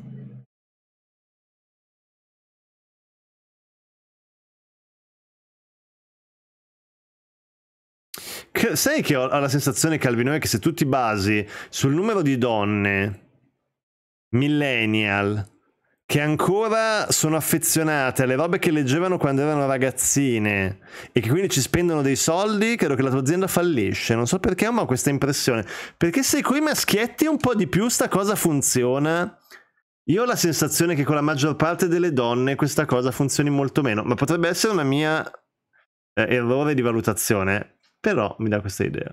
Che, sai che ho, ho la sensazione, Calvino, che se tu ti basi sul numero di donne millennial che ancora sono affezionate alle robe che leggevano quando erano ragazzine e che quindi ci spendono dei soldi, credo che la tua azienda fallisce. Non so perché, ma ho questa impressione. Perché se coi maschietti un po' di più sta cosa funziona, io ho la sensazione che con la maggior parte delle donne questa cosa funzioni molto meno, ma potrebbe essere una mia eh, errore di valutazione. Però mi dà questa idea.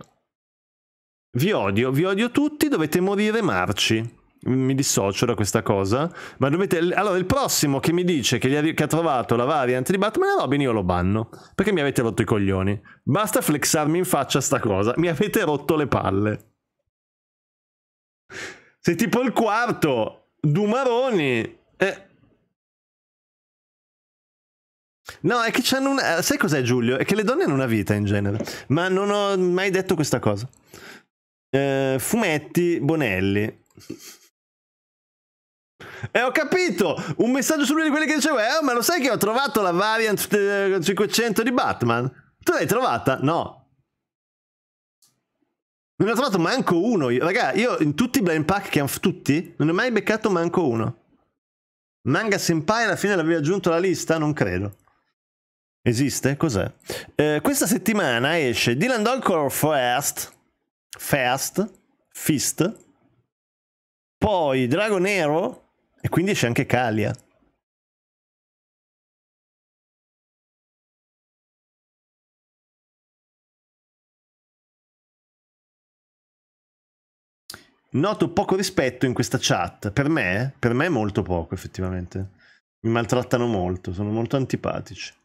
Vi odio, vi odio tutti, dovete morire marci. Mi dissocio da questa cosa. Ma dovete. Allora, il prossimo che mi dice che, ha, che ha trovato la variant di Batman e Robin, io lo banno. Perché mi avete rotto i coglioni. Basta flexarmi in faccia sta cosa. Mi avete rotto le palle. Sei tipo il quarto. Dumaroni. Eh. No, è che c'hanno una... Eh, sai cos'è Giulio? È che le donne hanno una vita in genere, ma non ho mai detto questa cosa. Eh, fumetti, Bonelli. E eh, ho capito! Un messaggio su lui di quelli che diceva, eh, ma lo sai che ho trovato la variant 500 eh, di Batman? Tu l'hai trovata? No. Non ne ho trovato manco uno. Io. Raga, io in tutti i blind pack che hanno tutti, non ne ho mai beccato manco uno. Manga Senpai alla fine l'aveva aggiunto alla lista? Non credo. Esiste? Cos'è? Eh, questa settimana esce Dylan Dolcor First, Fast, Fist, poi Drago Nero e quindi esce anche Kalia. Noto poco rispetto in questa chat, per me, per me molto poco effettivamente. Mi maltrattano molto, sono molto antipatici.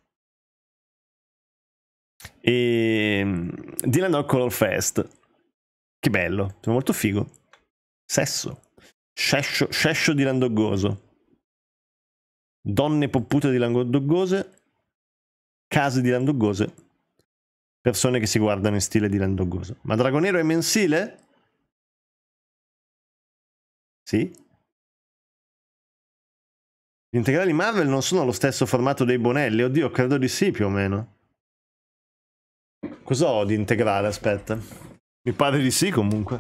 E ehm, Dylan Color Fest. Che bello, molto figo. Sesso. Scescio, scescio di Landoggoso. Donne poppute di Landoggose. Case di Landoggose. Persone che si guardano in stile di Landoggoso. Ma Dragonero è mensile? Sì. Gli integrali Marvel non sono lo stesso formato dei Bonelli? Oddio, credo di sì più o meno. Cosa di integrare? Aspetta. Mi pare di sì comunque.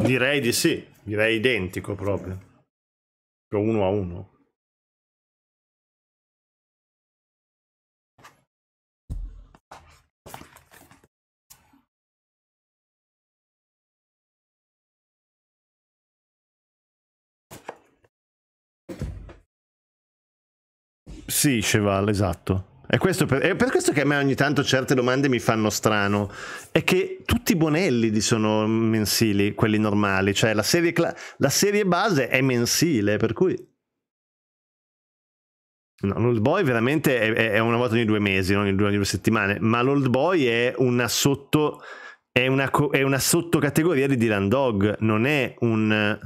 Direi di sì, direi identico proprio. Uno a uno. Sì, Cheval, esatto. È, per, è per questo che a me ogni tanto certe domande mi fanno strano. È che tutti i Bonelli sono mensili, quelli normali. Cioè la serie, la serie base è mensile, per cui... No, l'Old Boy veramente è, è, una volta ogni due mesi, non ogni due, ogni due settimane, ma l'Old Boy è una, sotto, è, una, è una sottocategoria di Dylan Dog, non è un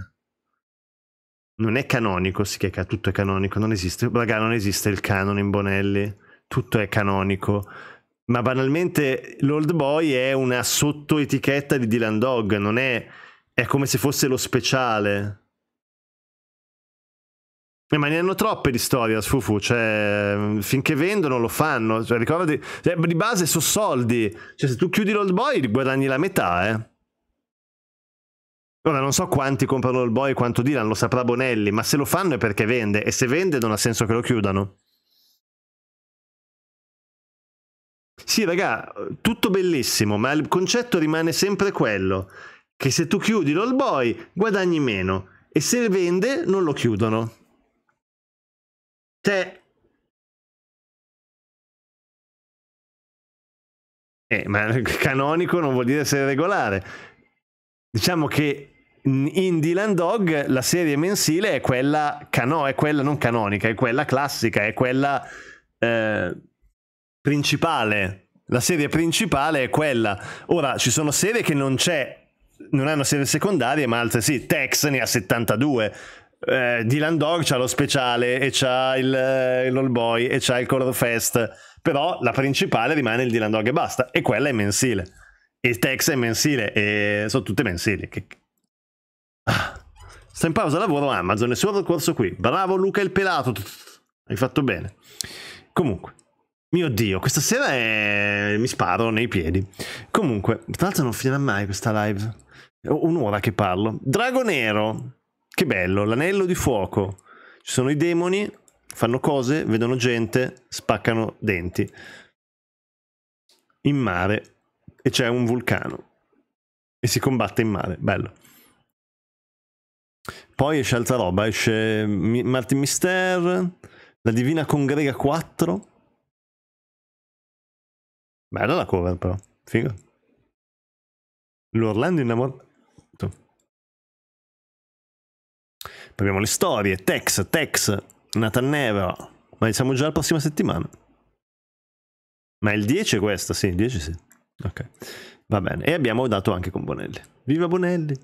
non è canonico, sì che tutto è canonico, non esiste, raga, non esiste il canone in Bonelli, tutto è canonico. Ma banalmente l'Old Boy è una sottoetichetta di Dylan Dog, non è, è come se fosse lo speciale. Eh, ma ne hanno troppe di storie a Sfufu, cioè finché vendono lo fanno, cioè, ricordati, cioè, di base sono soldi, cioè se tu chiudi l'Old Boy guadagni la metà, eh. Ora non so quanti comprano il boy e quanto Dylan, lo saprà Bonelli, ma se lo fanno è perché vende e se vende non ha senso che lo chiudano. Sì, raga, tutto bellissimo, ma il concetto rimane sempre quello che se tu chiudi l'all boy guadagni meno e se vende non lo chiudono. Te... Eh, ma canonico non vuol dire essere regolare. Diciamo che in Dylan Dog la serie mensile è quella, cano- è quella non canonica, è quella classica, è quella eh, principale. La serie principale è quella. Ora, ci sono serie che non c'è, non hanno serie secondarie, ma altre sì. Tex ne ha 72. Eh, Dylan Dog c'ha lo speciale e c'ha il, l'All eh, Boy e c'ha il Color Fest. Però la principale rimane il Dylan Dog e basta. E quella è mensile. E Tex è mensile. E sono tutte mensili. Che, Sta in pausa lavoro Amazon, è solo il corso qui. Bravo Luca il pelato, hai fatto bene. Comunque, mio Dio, questa sera è... mi sparo nei piedi. Comunque, tra l'altro non finirà mai questa live. Ho un'ora che parlo. Drago Nero, che bello, l'anello di fuoco. Ci sono i demoni, fanno cose, vedono gente, spaccano denti. In mare e c'è un vulcano. E si combatte in mare, bello. Poi esce altra roba, esce Martin Mister, La Divina Congrega 4. Bella la cover però, figo. L'Orlando innamorato. Poi abbiamo le storie, Tex, Tex, Nathan Never. Ma siamo già la prossima settimana. Ma è il 10 è questa, sì, il 10 sì. Ok, va bene. E abbiamo dato anche con Bonelli. Viva Bonelli!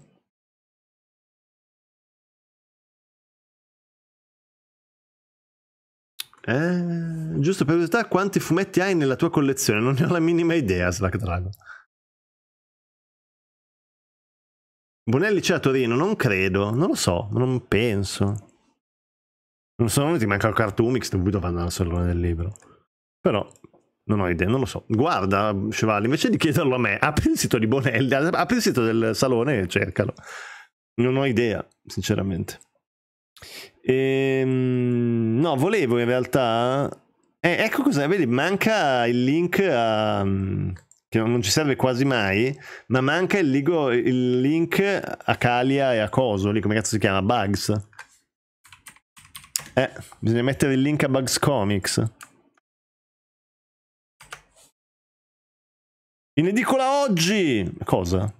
Eh, giusto per curiosità, quanti fumetti hai nella tua collezione? Non ne ho la minima idea, Slack Dragon. Bonelli c'è a Torino? Non credo, non lo so, non penso. Non so, ti manca il cartoomix, dovuto andare al salone del libro. Però, non ho idea, non lo so. Guarda, Sciovali, invece di chiederlo a me, apri il sito di Bonelli, apri il sito del salone e cercalo. Non ho idea, sinceramente. Ehm, no, volevo in realtà... Eh, ecco cosa, vedi, manca il link a... Mm, che non ci serve quasi mai, ma manca il, ligo, il link a Calia e a Coso, come cazzo si chiama? Bugs. Eh, bisogna mettere il link a Bugs Comics. In edicola oggi! Cosa?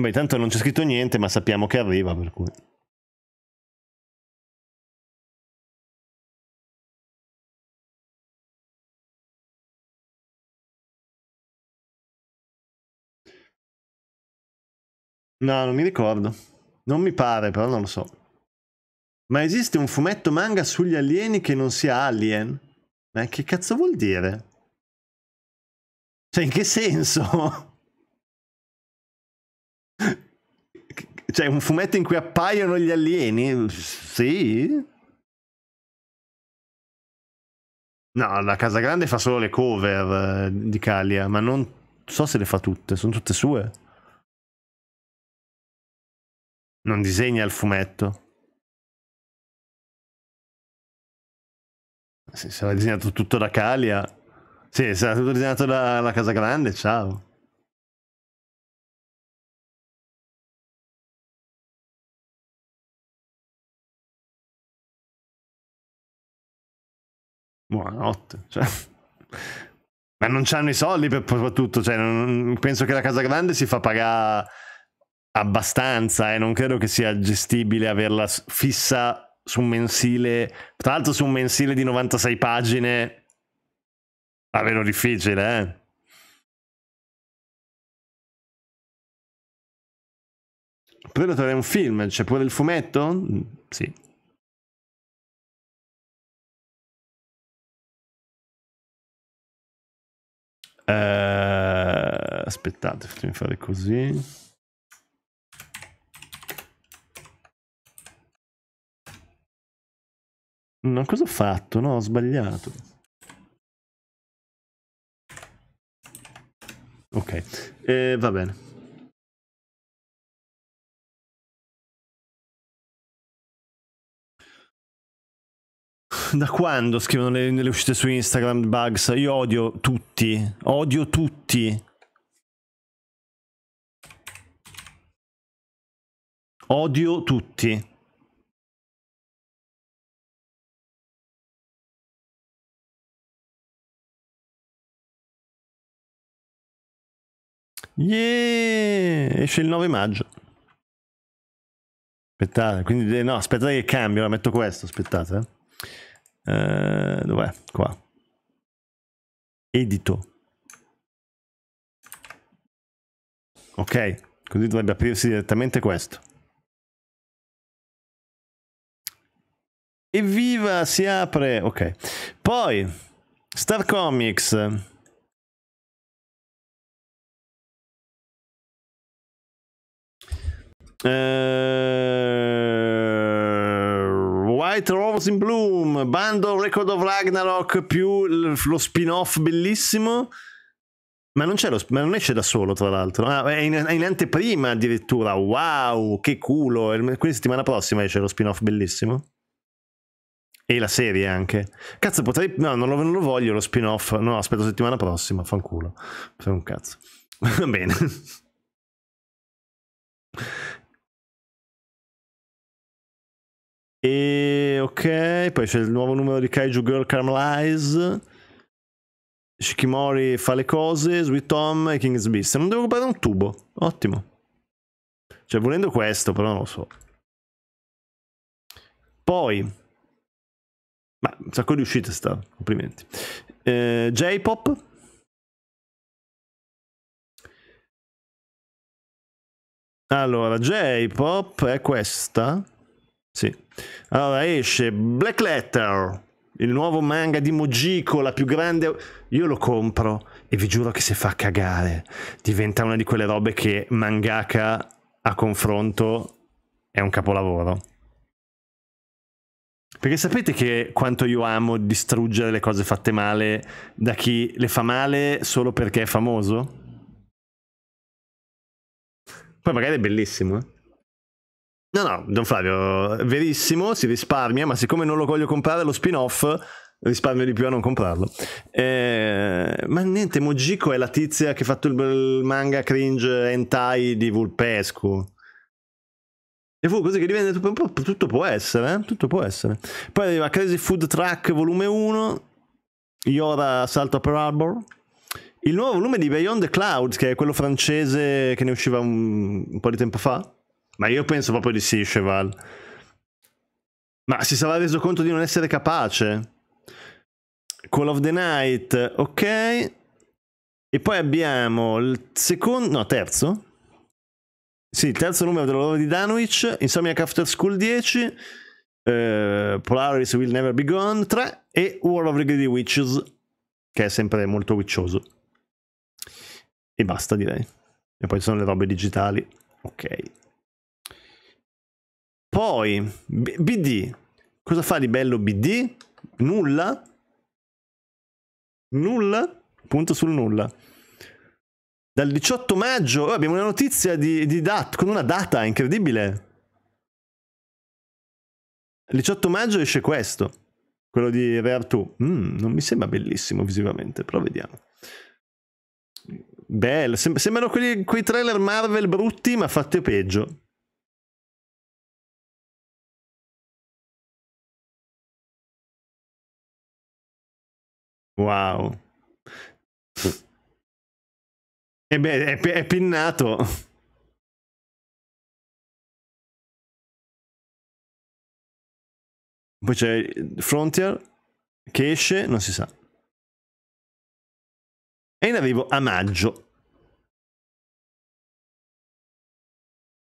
Beh, tanto non c'è scritto niente, ma sappiamo che arriva, per cui... No, non mi ricordo. Non mi pare, però non lo so. Ma esiste un fumetto manga sugli alieni che non sia Alien? Ma che cazzo vuol dire? Cioè, in che senso? Cioè, un fumetto in cui appaiono gli alieni? Sì. No, la Casa Grande fa solo le cover eh, di Calia, ma non so se le fa tutte, sono tutte sue. Non disegna il fumetto. Sì, sarà disegnato tutto da Calia. Sì, sarà tutto disegnato dalla Casa Grande, ciao. Buonanotte. Cioè. Ma non c'hanno i soldi per soprattutto, cioè, non, penso che la casa grande si fa pagare abbastanza e eh, non credo che sia gestibile averla fissa su un mensile, tra l'altro su un mensile di 96 pagine, la vedo difficile, eh. Predator è un film, c'è pure il fumetto? Mm, sì. Eh, aspettate, fatemi fare così. No, cosa ho fatto? No, ho sbagliato. Ok, eh, va bene. da quando scrivono le, le uscite su Instagram bugs? Io odio tutti, odio tutti. Odio tutti. Yeah! Esce il 9 maggio. Aspettate, quindi no, aspettate che cambio, la metto questo, aspettate. Eh. Eh, dov'è? Qua. Edito. Ok, così dovrebbe aprirsi direttamente questo. Evviva, si apre. Ok. Poi, Star Comics. Eh... Night Rose in Bloom, Bando Record of Ragnarok più lo spin-off bellissimo. Ma non, lo, ma non, esce da solo, tra l'altro. Ah, è, in, è, in, anteprima addirittura. Wow, che culo. Quindi settimana prossima esce lo spin-off bellissimo. E la serie anche. Cazzo, potrei... No, non lo, non lo voglio lo spin-off. No, aspetto settimana prossima, fanculo. Fai un cazzo. Va bene. E ok, poi c'è il nuovo numero di Kaiju Girl Caramelize. Shikimori fa le cose, Sweet Tom e King's Beast. Non devo comprare un tubo. Ottimo. Cioè, volendo questo, però non lo so. Poi... Ma un sacco di uscite sta, complimenti. Eh, J-pop. Allora, J-pop è questa. Sì. Allora esce Black Letter, il nuovo manga di Mojiko, la più grande... Io lo compro e vi giuro che si fa cagare. Diventa una di quelle robe che mangaka a confronto è un capolavoro. Perché sapete che quanto io amo distruggere le cose fatte male da chi le fa male solo perché è famoso? Poi magari è bellissimo, eh? No, no, Don Flavio, verissimo, si risparmia, ma siccome non lo voglio comprare lo spin-off, risparmio di più a non comprarlo. Eh, ma niente, Mojiko è la tizia che ha fatto il, manga cringe hentai di Vulpescu. E fu così che diventa tutto, tutto può essere, eh? tutto può essere. Poi arriva Crazy Food Truck volume 1, Yora Salto per Pearl Harbor, il nuovo volume di Beyond the Clouds, che è quello francese che ne usciva un, un po' di tempo fa. Ma io penso proprio di sì, Cheval. Ma si sarà reso conto di non essere capace. Call of the Night, ok. E poi abbiamo il secondo, no, terzo. Sì, il terzo numero dell'ora di Danwich, Insomnia After School 10, eh, Polaris Will Never Be Gone 3 e War of the Greedy Witches, che è sempre molto witchoso. E basta direi. E poi ci sono le robe digitali. Ok. Poi, B BD. Cosa fa di bello BD? Nulla? Nulla? Punto sul nulla. Dal 18 maggio oh, abbiamo una notizia di, di dat con una data incredibile. Il 18 maggio esce questo, quello di Re Artù. Mm, non mi sembra bellissimo visivamente, però vediamo. Bello, sembrano quelli, quei trailer Marvel brutti, ma fatti peggio. Wow. E beh, è, è pinnato. Poi c'è Frontier che esce, non si sa. E in arrivo a maggio.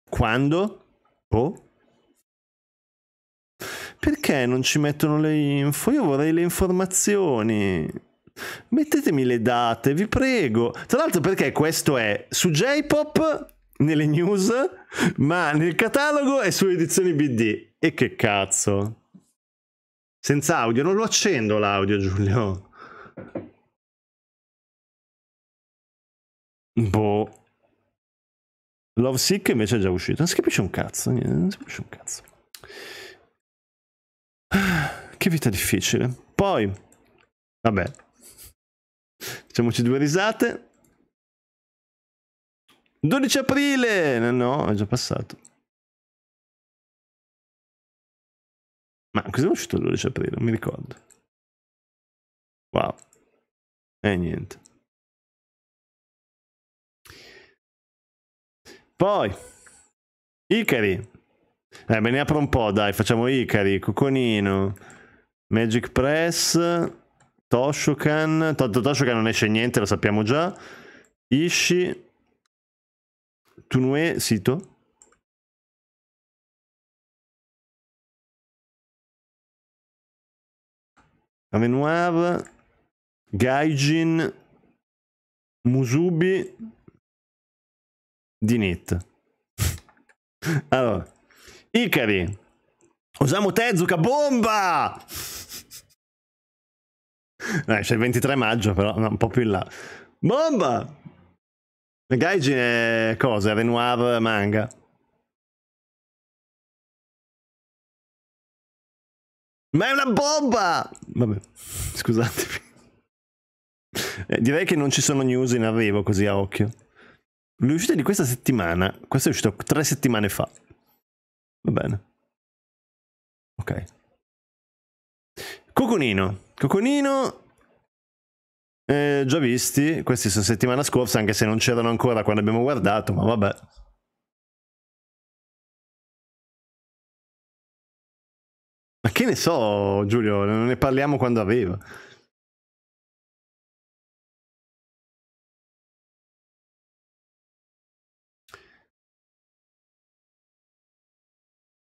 Quando? Oh. Perché non ci mettono le info? Io vorrei le informazioni. Mettetemi le date, vi prego. Tra l'altro perché questo è su J-Pop nelle news, ma nel catalogo è su edizioni BD. E che cazzo? Senza audio, non lo accendo l'audio, Giulio. Boh. Love Sick invece è già uscito. Non si capisce un cazzo, non si capisce un cazzo. Ah, che vita difficile. Poi, vabbè, Facciamoci due risate. 12 aprile! No, è già passato. Ma cos'è uscito il 12 aprile? Non mi ricordo. Wow. E eh, niente. Poi, Icari. Eh, me ne apro un po', dai, facciamo Icari, Coconino, Magic Press... Toshokan. To, to, Toshokan non esce niente, lo sappiamo già. Ishi. Tunue Sito. Avenuav. Gaijin. Musubi. Dinit. allora. Ikari. Osamu Tezuka, bomba! No, c'è il 23 maggio, però no, un po' più in là. Bomba! Gaijin è eh, cosa? Renoir manga. Ma è una bomba! Vabbè, scusatemi. Eh, direi che non ci sono news in arrivo così a occhio. L'uscita di questa settimana, questo è uscito tre settimane fa. Va bene. Ok. Cucunino. Coconino eh, già visti, questi sono settimana scorsa, anche se non c'erano ancora quando abbiamo guardato, ma vabbè. Ma che ne so, Giulio, non ne parliamo quando aveva.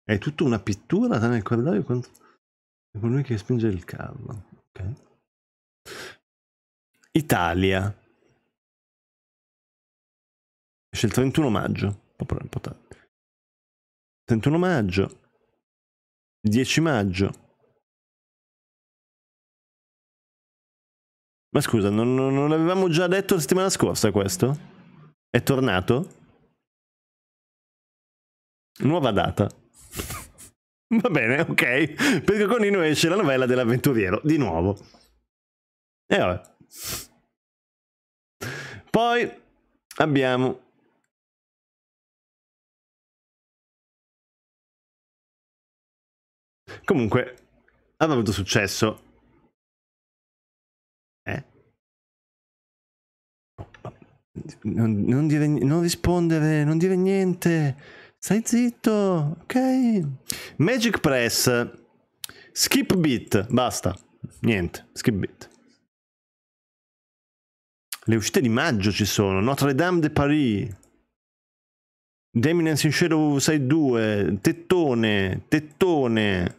È tutta una pittura nel corridoio con lui che spinge il carro. Italia. Esce il 31 maggio. 31 maggio. 10 maggio. Ma scusa, non, non l'avevamo già detto la settimana scorsa questo? È tornato? Nuova data. Va bene, ok. Perché con Nino esce la novella dell'avventuriero, di nuovo. E vabbè. Poi abbiamo... Comunque, aveva avuto successo. Eh? Non, non, dire, non rispondere, non dire niente. Stai zitto, ok? Magic Press. Skip beat, basta. Niente, skip beat. Le uscite di maggio ci sono. Notre Dame de Paris. Deminence in Shadow 6-2. Tettone, tettone.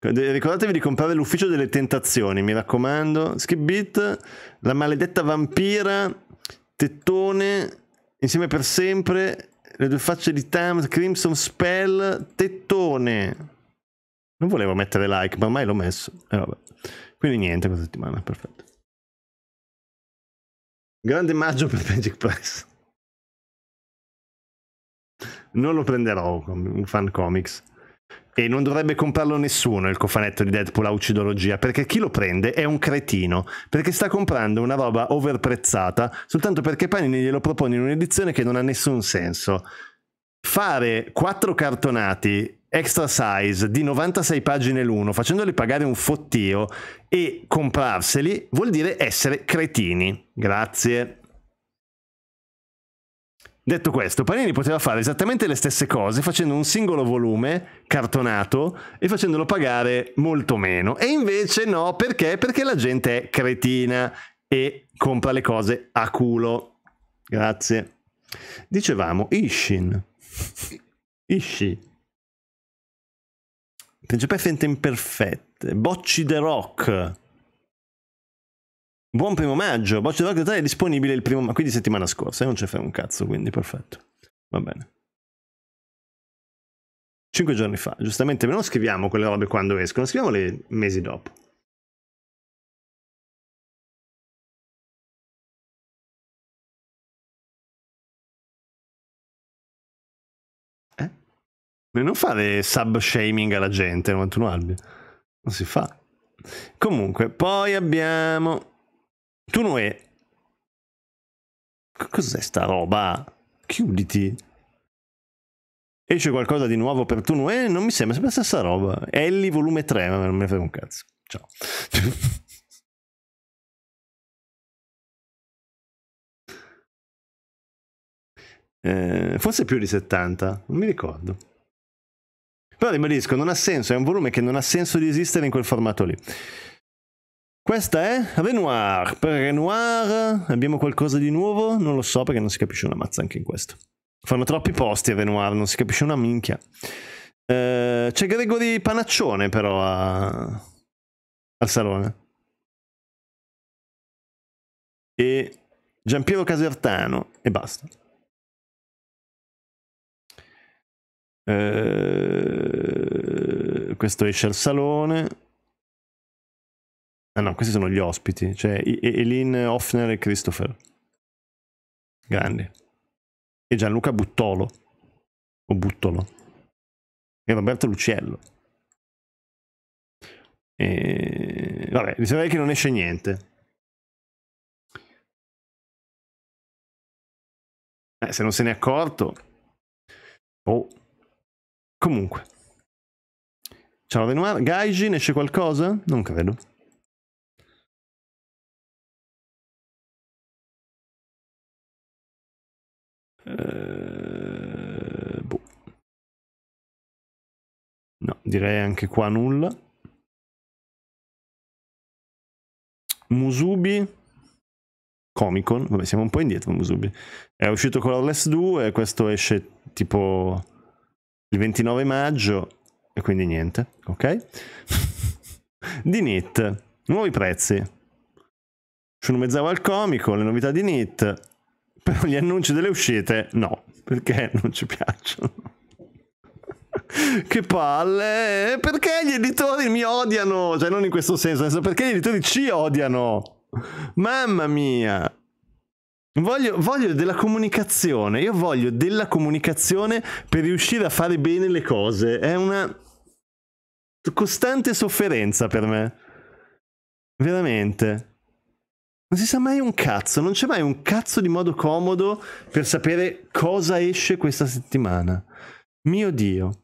Ricordatevi di comprare l'ufficio delle tentazioni, mi raccomando. Skip beat, la maledetta vampira, tettone, insieme per sempre, le due facce di Tam, Crimson Spell, Tettone. Non volevo mettere like, ma mai l'ho messo. Eh, Quindi niente questa settimana, perfetto. Grande maggio per Magic Press. Non lo prenderò un fan comics. E non dovrebbe comprarlo nessuno il cofanetto di Deadpool a ucidologia, perché chi lo prende è un cretino, perché sta comprando una roba overprezzata soltanto perché Panini glielo propone in un'edizione che non ha nessun senso. Fare quattro cartonati extra size di 96 pagine l'uno, facendoli pagare un fottio e comprarseli, vuol dire essere cretini. Grazie. Detto questo, Panini poteva fare esattamente le stesse cose facendo un singolo volume cartonato e facendolo pagare molto meno. E invece no, perché? Perché la gente è cretina e compra le cose a culo. Grazie. Dicevamo Ishin. Ishi. Principesse imperfette. Bocci The rock. Buon primo maggio, Boccia d'Orca Italia è disponibile il primo maggio, quindi settimana scorsa, e eh, non ce fai un cazzo, quindi perfetto. Va bene. Cinque giorni fa, giustamente, non scriviamo quelle robe quando escono, scriviamole mesi dopo. Eh? Non fare sub shaming alla gente quanto non albi. Non si fa. Comunque, poi abbiamo tu non è... Cos'è sta roba? Chiuditi. Esce qualcosa di nuovo per tu, Noè? Eh, non mi sembra, sempre la stessa roba. Ellie volume 3, ma non me ne frega un cazzo. Ciao. eh, forse più di 70, non mi ricordo. Però ribadisco, non ha senso, è un volume che non ha senso di esistere in quel formato lì. Questa è Renoir. Per Renoir abbiamo qualcosa di nuovo? Non lo so perché non si capisce una mazza anche in questo. Fanno troppi posti a Renoir, non si capisce una minchia. Eh, c'è Gregory Panaccione però a... al salone. E Giampiero Casertano e basta. Eh, questo esce al salone. Ah no, questi sono gli ospiti, cioè Elin Hoffner e Christopher. Grandi. E Gianluca Buttolo. O Buttolo. E Roberto Luciello. E... Vabbè, mi sembra che non esce niente. Eh, se non se ne è accorto... Oh. Comunque. Ciao Renoir. Gaijin esce qualcosa? Non credo. Eh, boh. No, direi anche qua nulla. Musubi Comic Con, vabbè siamo un po' indietro Musubi. È uscito Colorless 2, questo esce tipo il 29 maggio e quindi niente, ok? di NIT, nuovi prezzi. Shun Mezawa al comico, le novità di NIT, però gli annunci delle uscite no, perché non ci piacciono. che palle! Eh, perché gli editori mi odiano? Cioè, non in questo senso, perché gli editori ci odiano? Mamma mia! Voglio, voglio, della comunicazione, io voglio della comunicazione per riuscire a fare bene le cose. È una costante sofferenza per me. Veramente. Non si sa mai un cazzo, non c'è mai un cazzo di modo comodo per sapere cosa esce questa settimana. Mio Dio.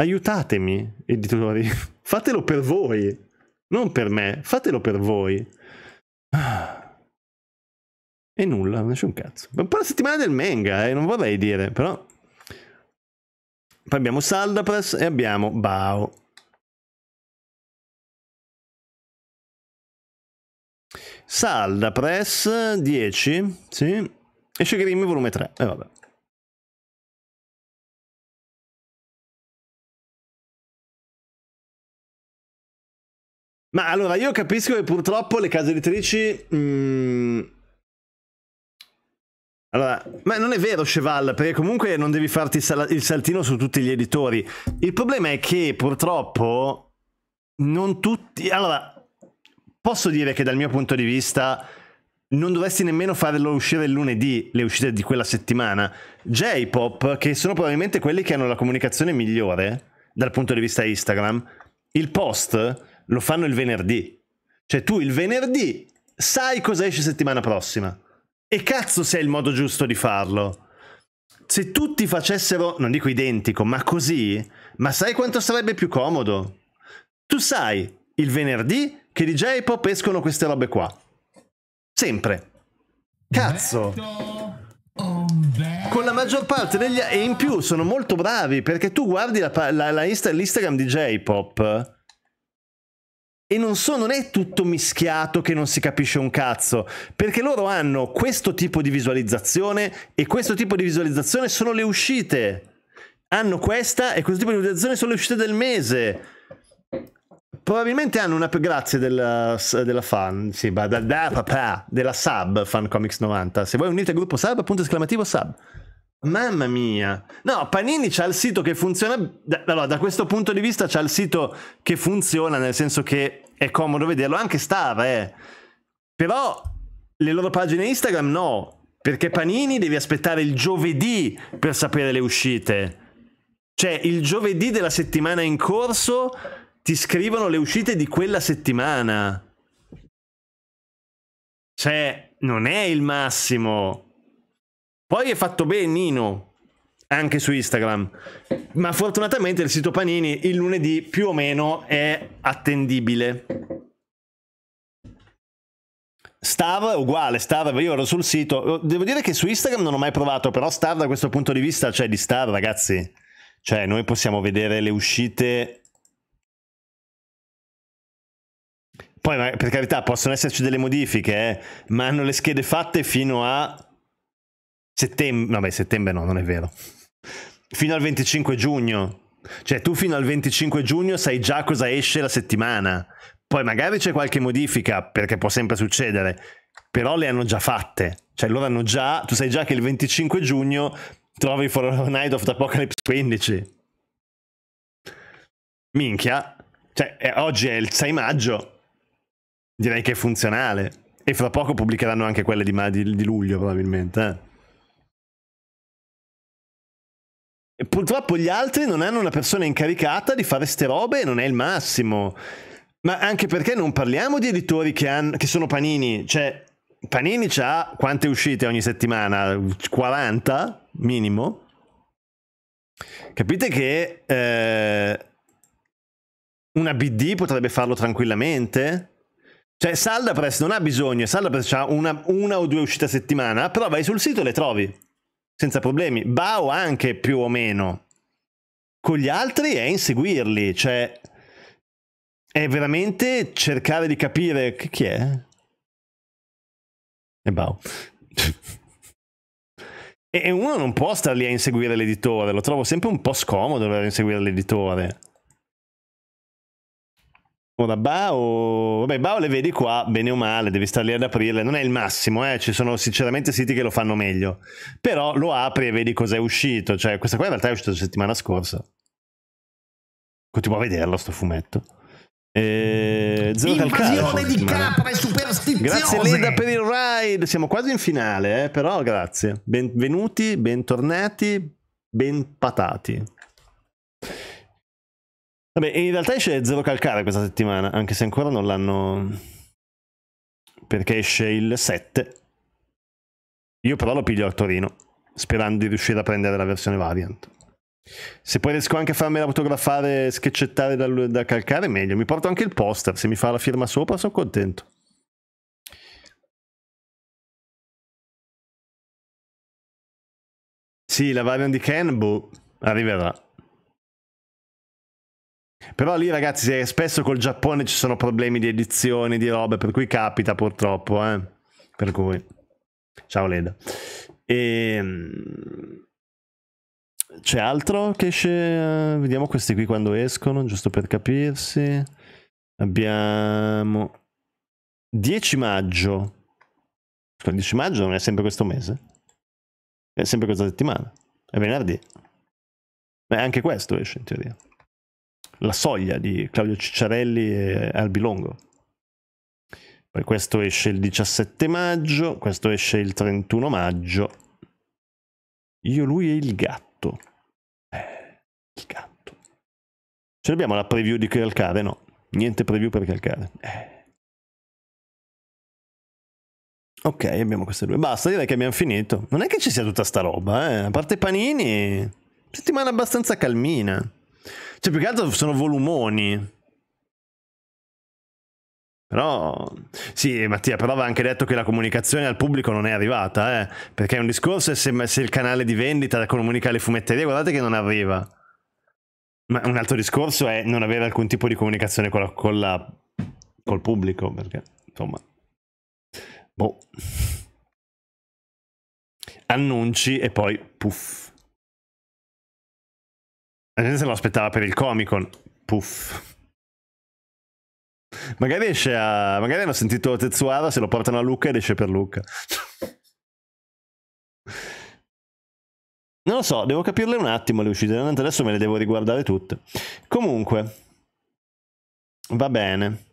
Aiutatemi, editori. Fatelo per voi, non per me. Fatelo per voi. Ah. E nulla, non c'è un cazzo. È un po' la settimana del manga, eh, non vorrei dire, però... Poi abbiamo Saldapras e abbiamo Bao. Salda Press 10, sì. Esce Grimmy volume 3, e eh, vabbè. Ma allora io capisco che purtroppo le case editrici... Mm... Allora, ma non è vero Cheval, perché comunque non devi farti il saltino su tutti gli editori. Il problema è che purtroppo non tutti... Allora, posso dire che dal mio punto di vista non dovresti nemmeno farlo uscire il lunedì, le uscite di quella settimana. J-Pop, che sono probabilmente quelli che hanno la comunicazione migliore dal punto di vista Instagram, il post lo fanno il venerdì. Cioè tu il venerdì sai cosa esce settimana prossima. E cazzo se è il modo giusto di farlo. Se tutti facessero, non dico identico, ma così, ma sai quanto sarebbe più comodo? Tu sai il venerdì che di J-pop escono queste robe qua. Sempre. Cazzo. Con la maggior parte degli... E in più sono molto bravi perché tu guardi la, la, la Insta, l'Instagram di J-pop e non, so, non è tutto mischiato che non si capisce un cazzo, perché loro hanno questo tipo di visualizzazione e questo tipo di visualizzazione sono le uscite. Hanno questa e questo tipo di visualizzazione sono le uscite del mese probabilmente hanno una grazie della, della fan sì, da, da, papà, della sub fan comics 90 se vuoi unite al gruppo sub punto esclamativo sub Mamma mia, no, Panini c'ha il sito che funziona. Da, allora, da questo punto di vista, c'ha il sito che funziona, nel senso che è comodo vederlo, anche star eh. Però le loro pagine Instagram no, perché Panini devi aspettare il giovedì per sapere le uscite. Cioè, il giovedì della settimana in corso ti scrivono le uscite di quella settimana. Cioè, non è il massimo. Poi è fatto bene Nino, anche su Instagram. Ma fortunatamente il sito Panini il lunedì più o meno è attendibile. Star uguale, Star, io ero sul sito. Devo dire che su Instagram non ho mai provato, però Star da questo punto di vista, cioè di Star, ragazzi. Cioè, noi possiamo vedere le uscite Poi, per carità, possono esserci delle modifiche, eh, ma hanno le schede fatte fino a settembre. No, beh, settembre no, non è vero. Fino al 25 giugno. Cioè, tu fino al 25 giugno sai già cosa esce la settimana. Poi magari c'è qualche modifica, perché può sempre succedere, però le hanno già fatte. Cioè, loro hanno già. Tu sai già che il 25 giugno trovi For Night of the Apocalypse 15. Minchia. Cioè, eh, oggi è il 6 maggio direi che è funzionale. E fra poco pubblicheranno anche quelle di, di, di luglio, probabilmente. Eh. purtroppo gli altri non hanno una persona incaricata di fare ste robe e non è il massimo. Ma anche perché non parliamo di editori che, hanno, che sono panini. Cioè, Panini ha quante uscite ogni settimana? 40 minimo. Capite che eh, una BD potrebbe farlo tranquillamente? Cioè, Saldapress non ha bisogno, Saldapress ha una, una, o due uscite a settimana, però vai sul sito e le trovi. Senza problemi. Bao anche più o meno. Con gli altri è inseguirli, cioè... È veramente cercare di capire chi è. E Bao. e uno non può star lì a inseguire l'editore, lo trovo sempre un po' scomodo a inseguire l'editore. Ora Bao, vabbè, Bao le vedi qua bene o male, devi stare lì ad aprirle, non è il massimo, eh? ci sono sinceramente siti che lo fanno meglio, però lo apri e vedi cos'è uscito, cioè questa qua in realtà è uscita la settimana scorsa. Continuo a vederlo sto fumetto. Eh, zero Invasione di capre superstiziose Grazie Leda per il ride Siamo quasi in finale eh? Però grazie Benvenuti, bentornati Ben patati Vabbè, in realtà esce Zero Calcare questa settimana, anche se ancora non l'hanno... Perché esce il 7. Io però lo piglio a Torino, sperando di riuscire a prendere la versione variant. Se poi riesco anche a farmela autografare, sketchettare da, da calcare, meglio. Mi porto anche il poster, se mi fa la firma sopra sono contento. Sì, la variant di Ken, boh, arriverà. Però lì ragazzi spesso col Giappone ci sono problemi di edizioni, di robe, per cui capita purtroppo. Eh? Per cui... Ciao Leda. E... Ehm, c'è altro che esce? Vediamo questi qui quando escono, giusto per capirsi. Abbiamo 10 maggio. Il 10 maggio non è sempre questo mese. È sempre questa settimana. È venerdì. Ma anche questo esce in teoria la soglia di Claudio Cicciarelli e Albi Longo. Poi questo esce il 17 maggio, questo esce il 31 maggio. Io, lui e il gatto. Eh, il gatto. Ce l'abbiamo la preview di Calcare? No, niente preview per Calcare. Eh. Ok, abbiamo queste due. Basta, direi che abbiamo finito. Non è che ci sia tutta sta roba, eh. A parte Panini, settimana abbastanza calmina. Cioè, più che altro sono volumoni. Però, sì, Mattia, però va anche detto che la comunicazione al pubblico non è arrivata, eh? Perché è un discorso se, se il canale di vendita comunica le fumetterie, guardate che non arriva. Ma un altro discorso è non avere alcun tipo di comunicazione con la, con la, col pubblico, perché, insomma... Boh. Annunci e poi puff. La gente se lo aspettava per il Comic Con. Puff. Magari esce a. Magari hanno sentito Tetsuara, se lo portano a Lucca ed esce per Lucca. Non lo so, devo capirle un attimo le uscite, adesso me le devo riguardare tutte. Comunque, va bene.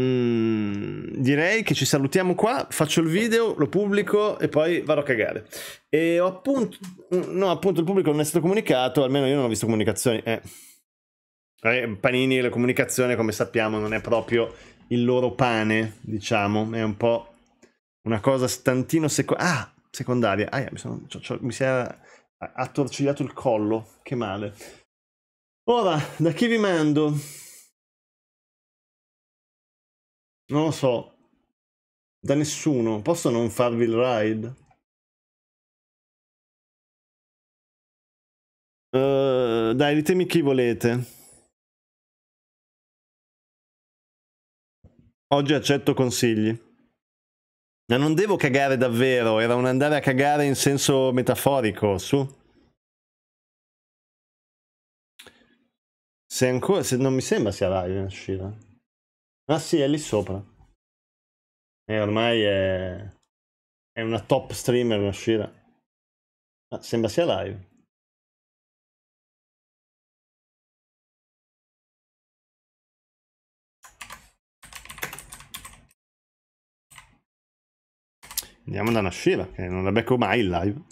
Mm, direi che ci salutiamo qua, faccio il video, lo pubblico e poi vado a cagare. E ho appunto, no, appunto il pubblico non è stato comunicato, almeno io non ho visto comunicazioni. Eh. Eh, panini e la comunicazione, come sappiamo, non è proprio il loro pane, diciamo, è un po' una cosa stantino seco- ah, secondaria. Ah, mi, sono, c'ho, c'ho, mi si era attorcigliato il collo, che male. Ora, da chi vi mando? Non lo so. Da nessuno. Posso non farvi il ride? Uh, dai, ditemi chi volete. Oggi accetto consigli. Ma non devo cagare davvero, era un andare a cagare in senso metaforico, su. Se ancora, se non mi sembra sia live in uscita. Ah sì, è lì sopra. E ormai è... è una top streamer uscita. Ah, sembra sia live. Andiamo da Nashira, che non la becco mai in live.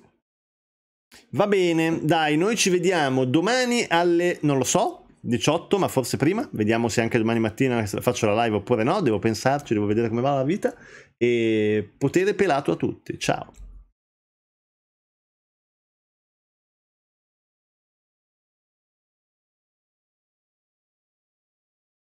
Va bene, dai, noi ci vediamo domani alle... non lo so, 18, ma forse prima, vediamo se anche domani mattina faccio la live oppure no, devo pensarci, devo vedere come va la vita e potere pelato a tutti, ciao.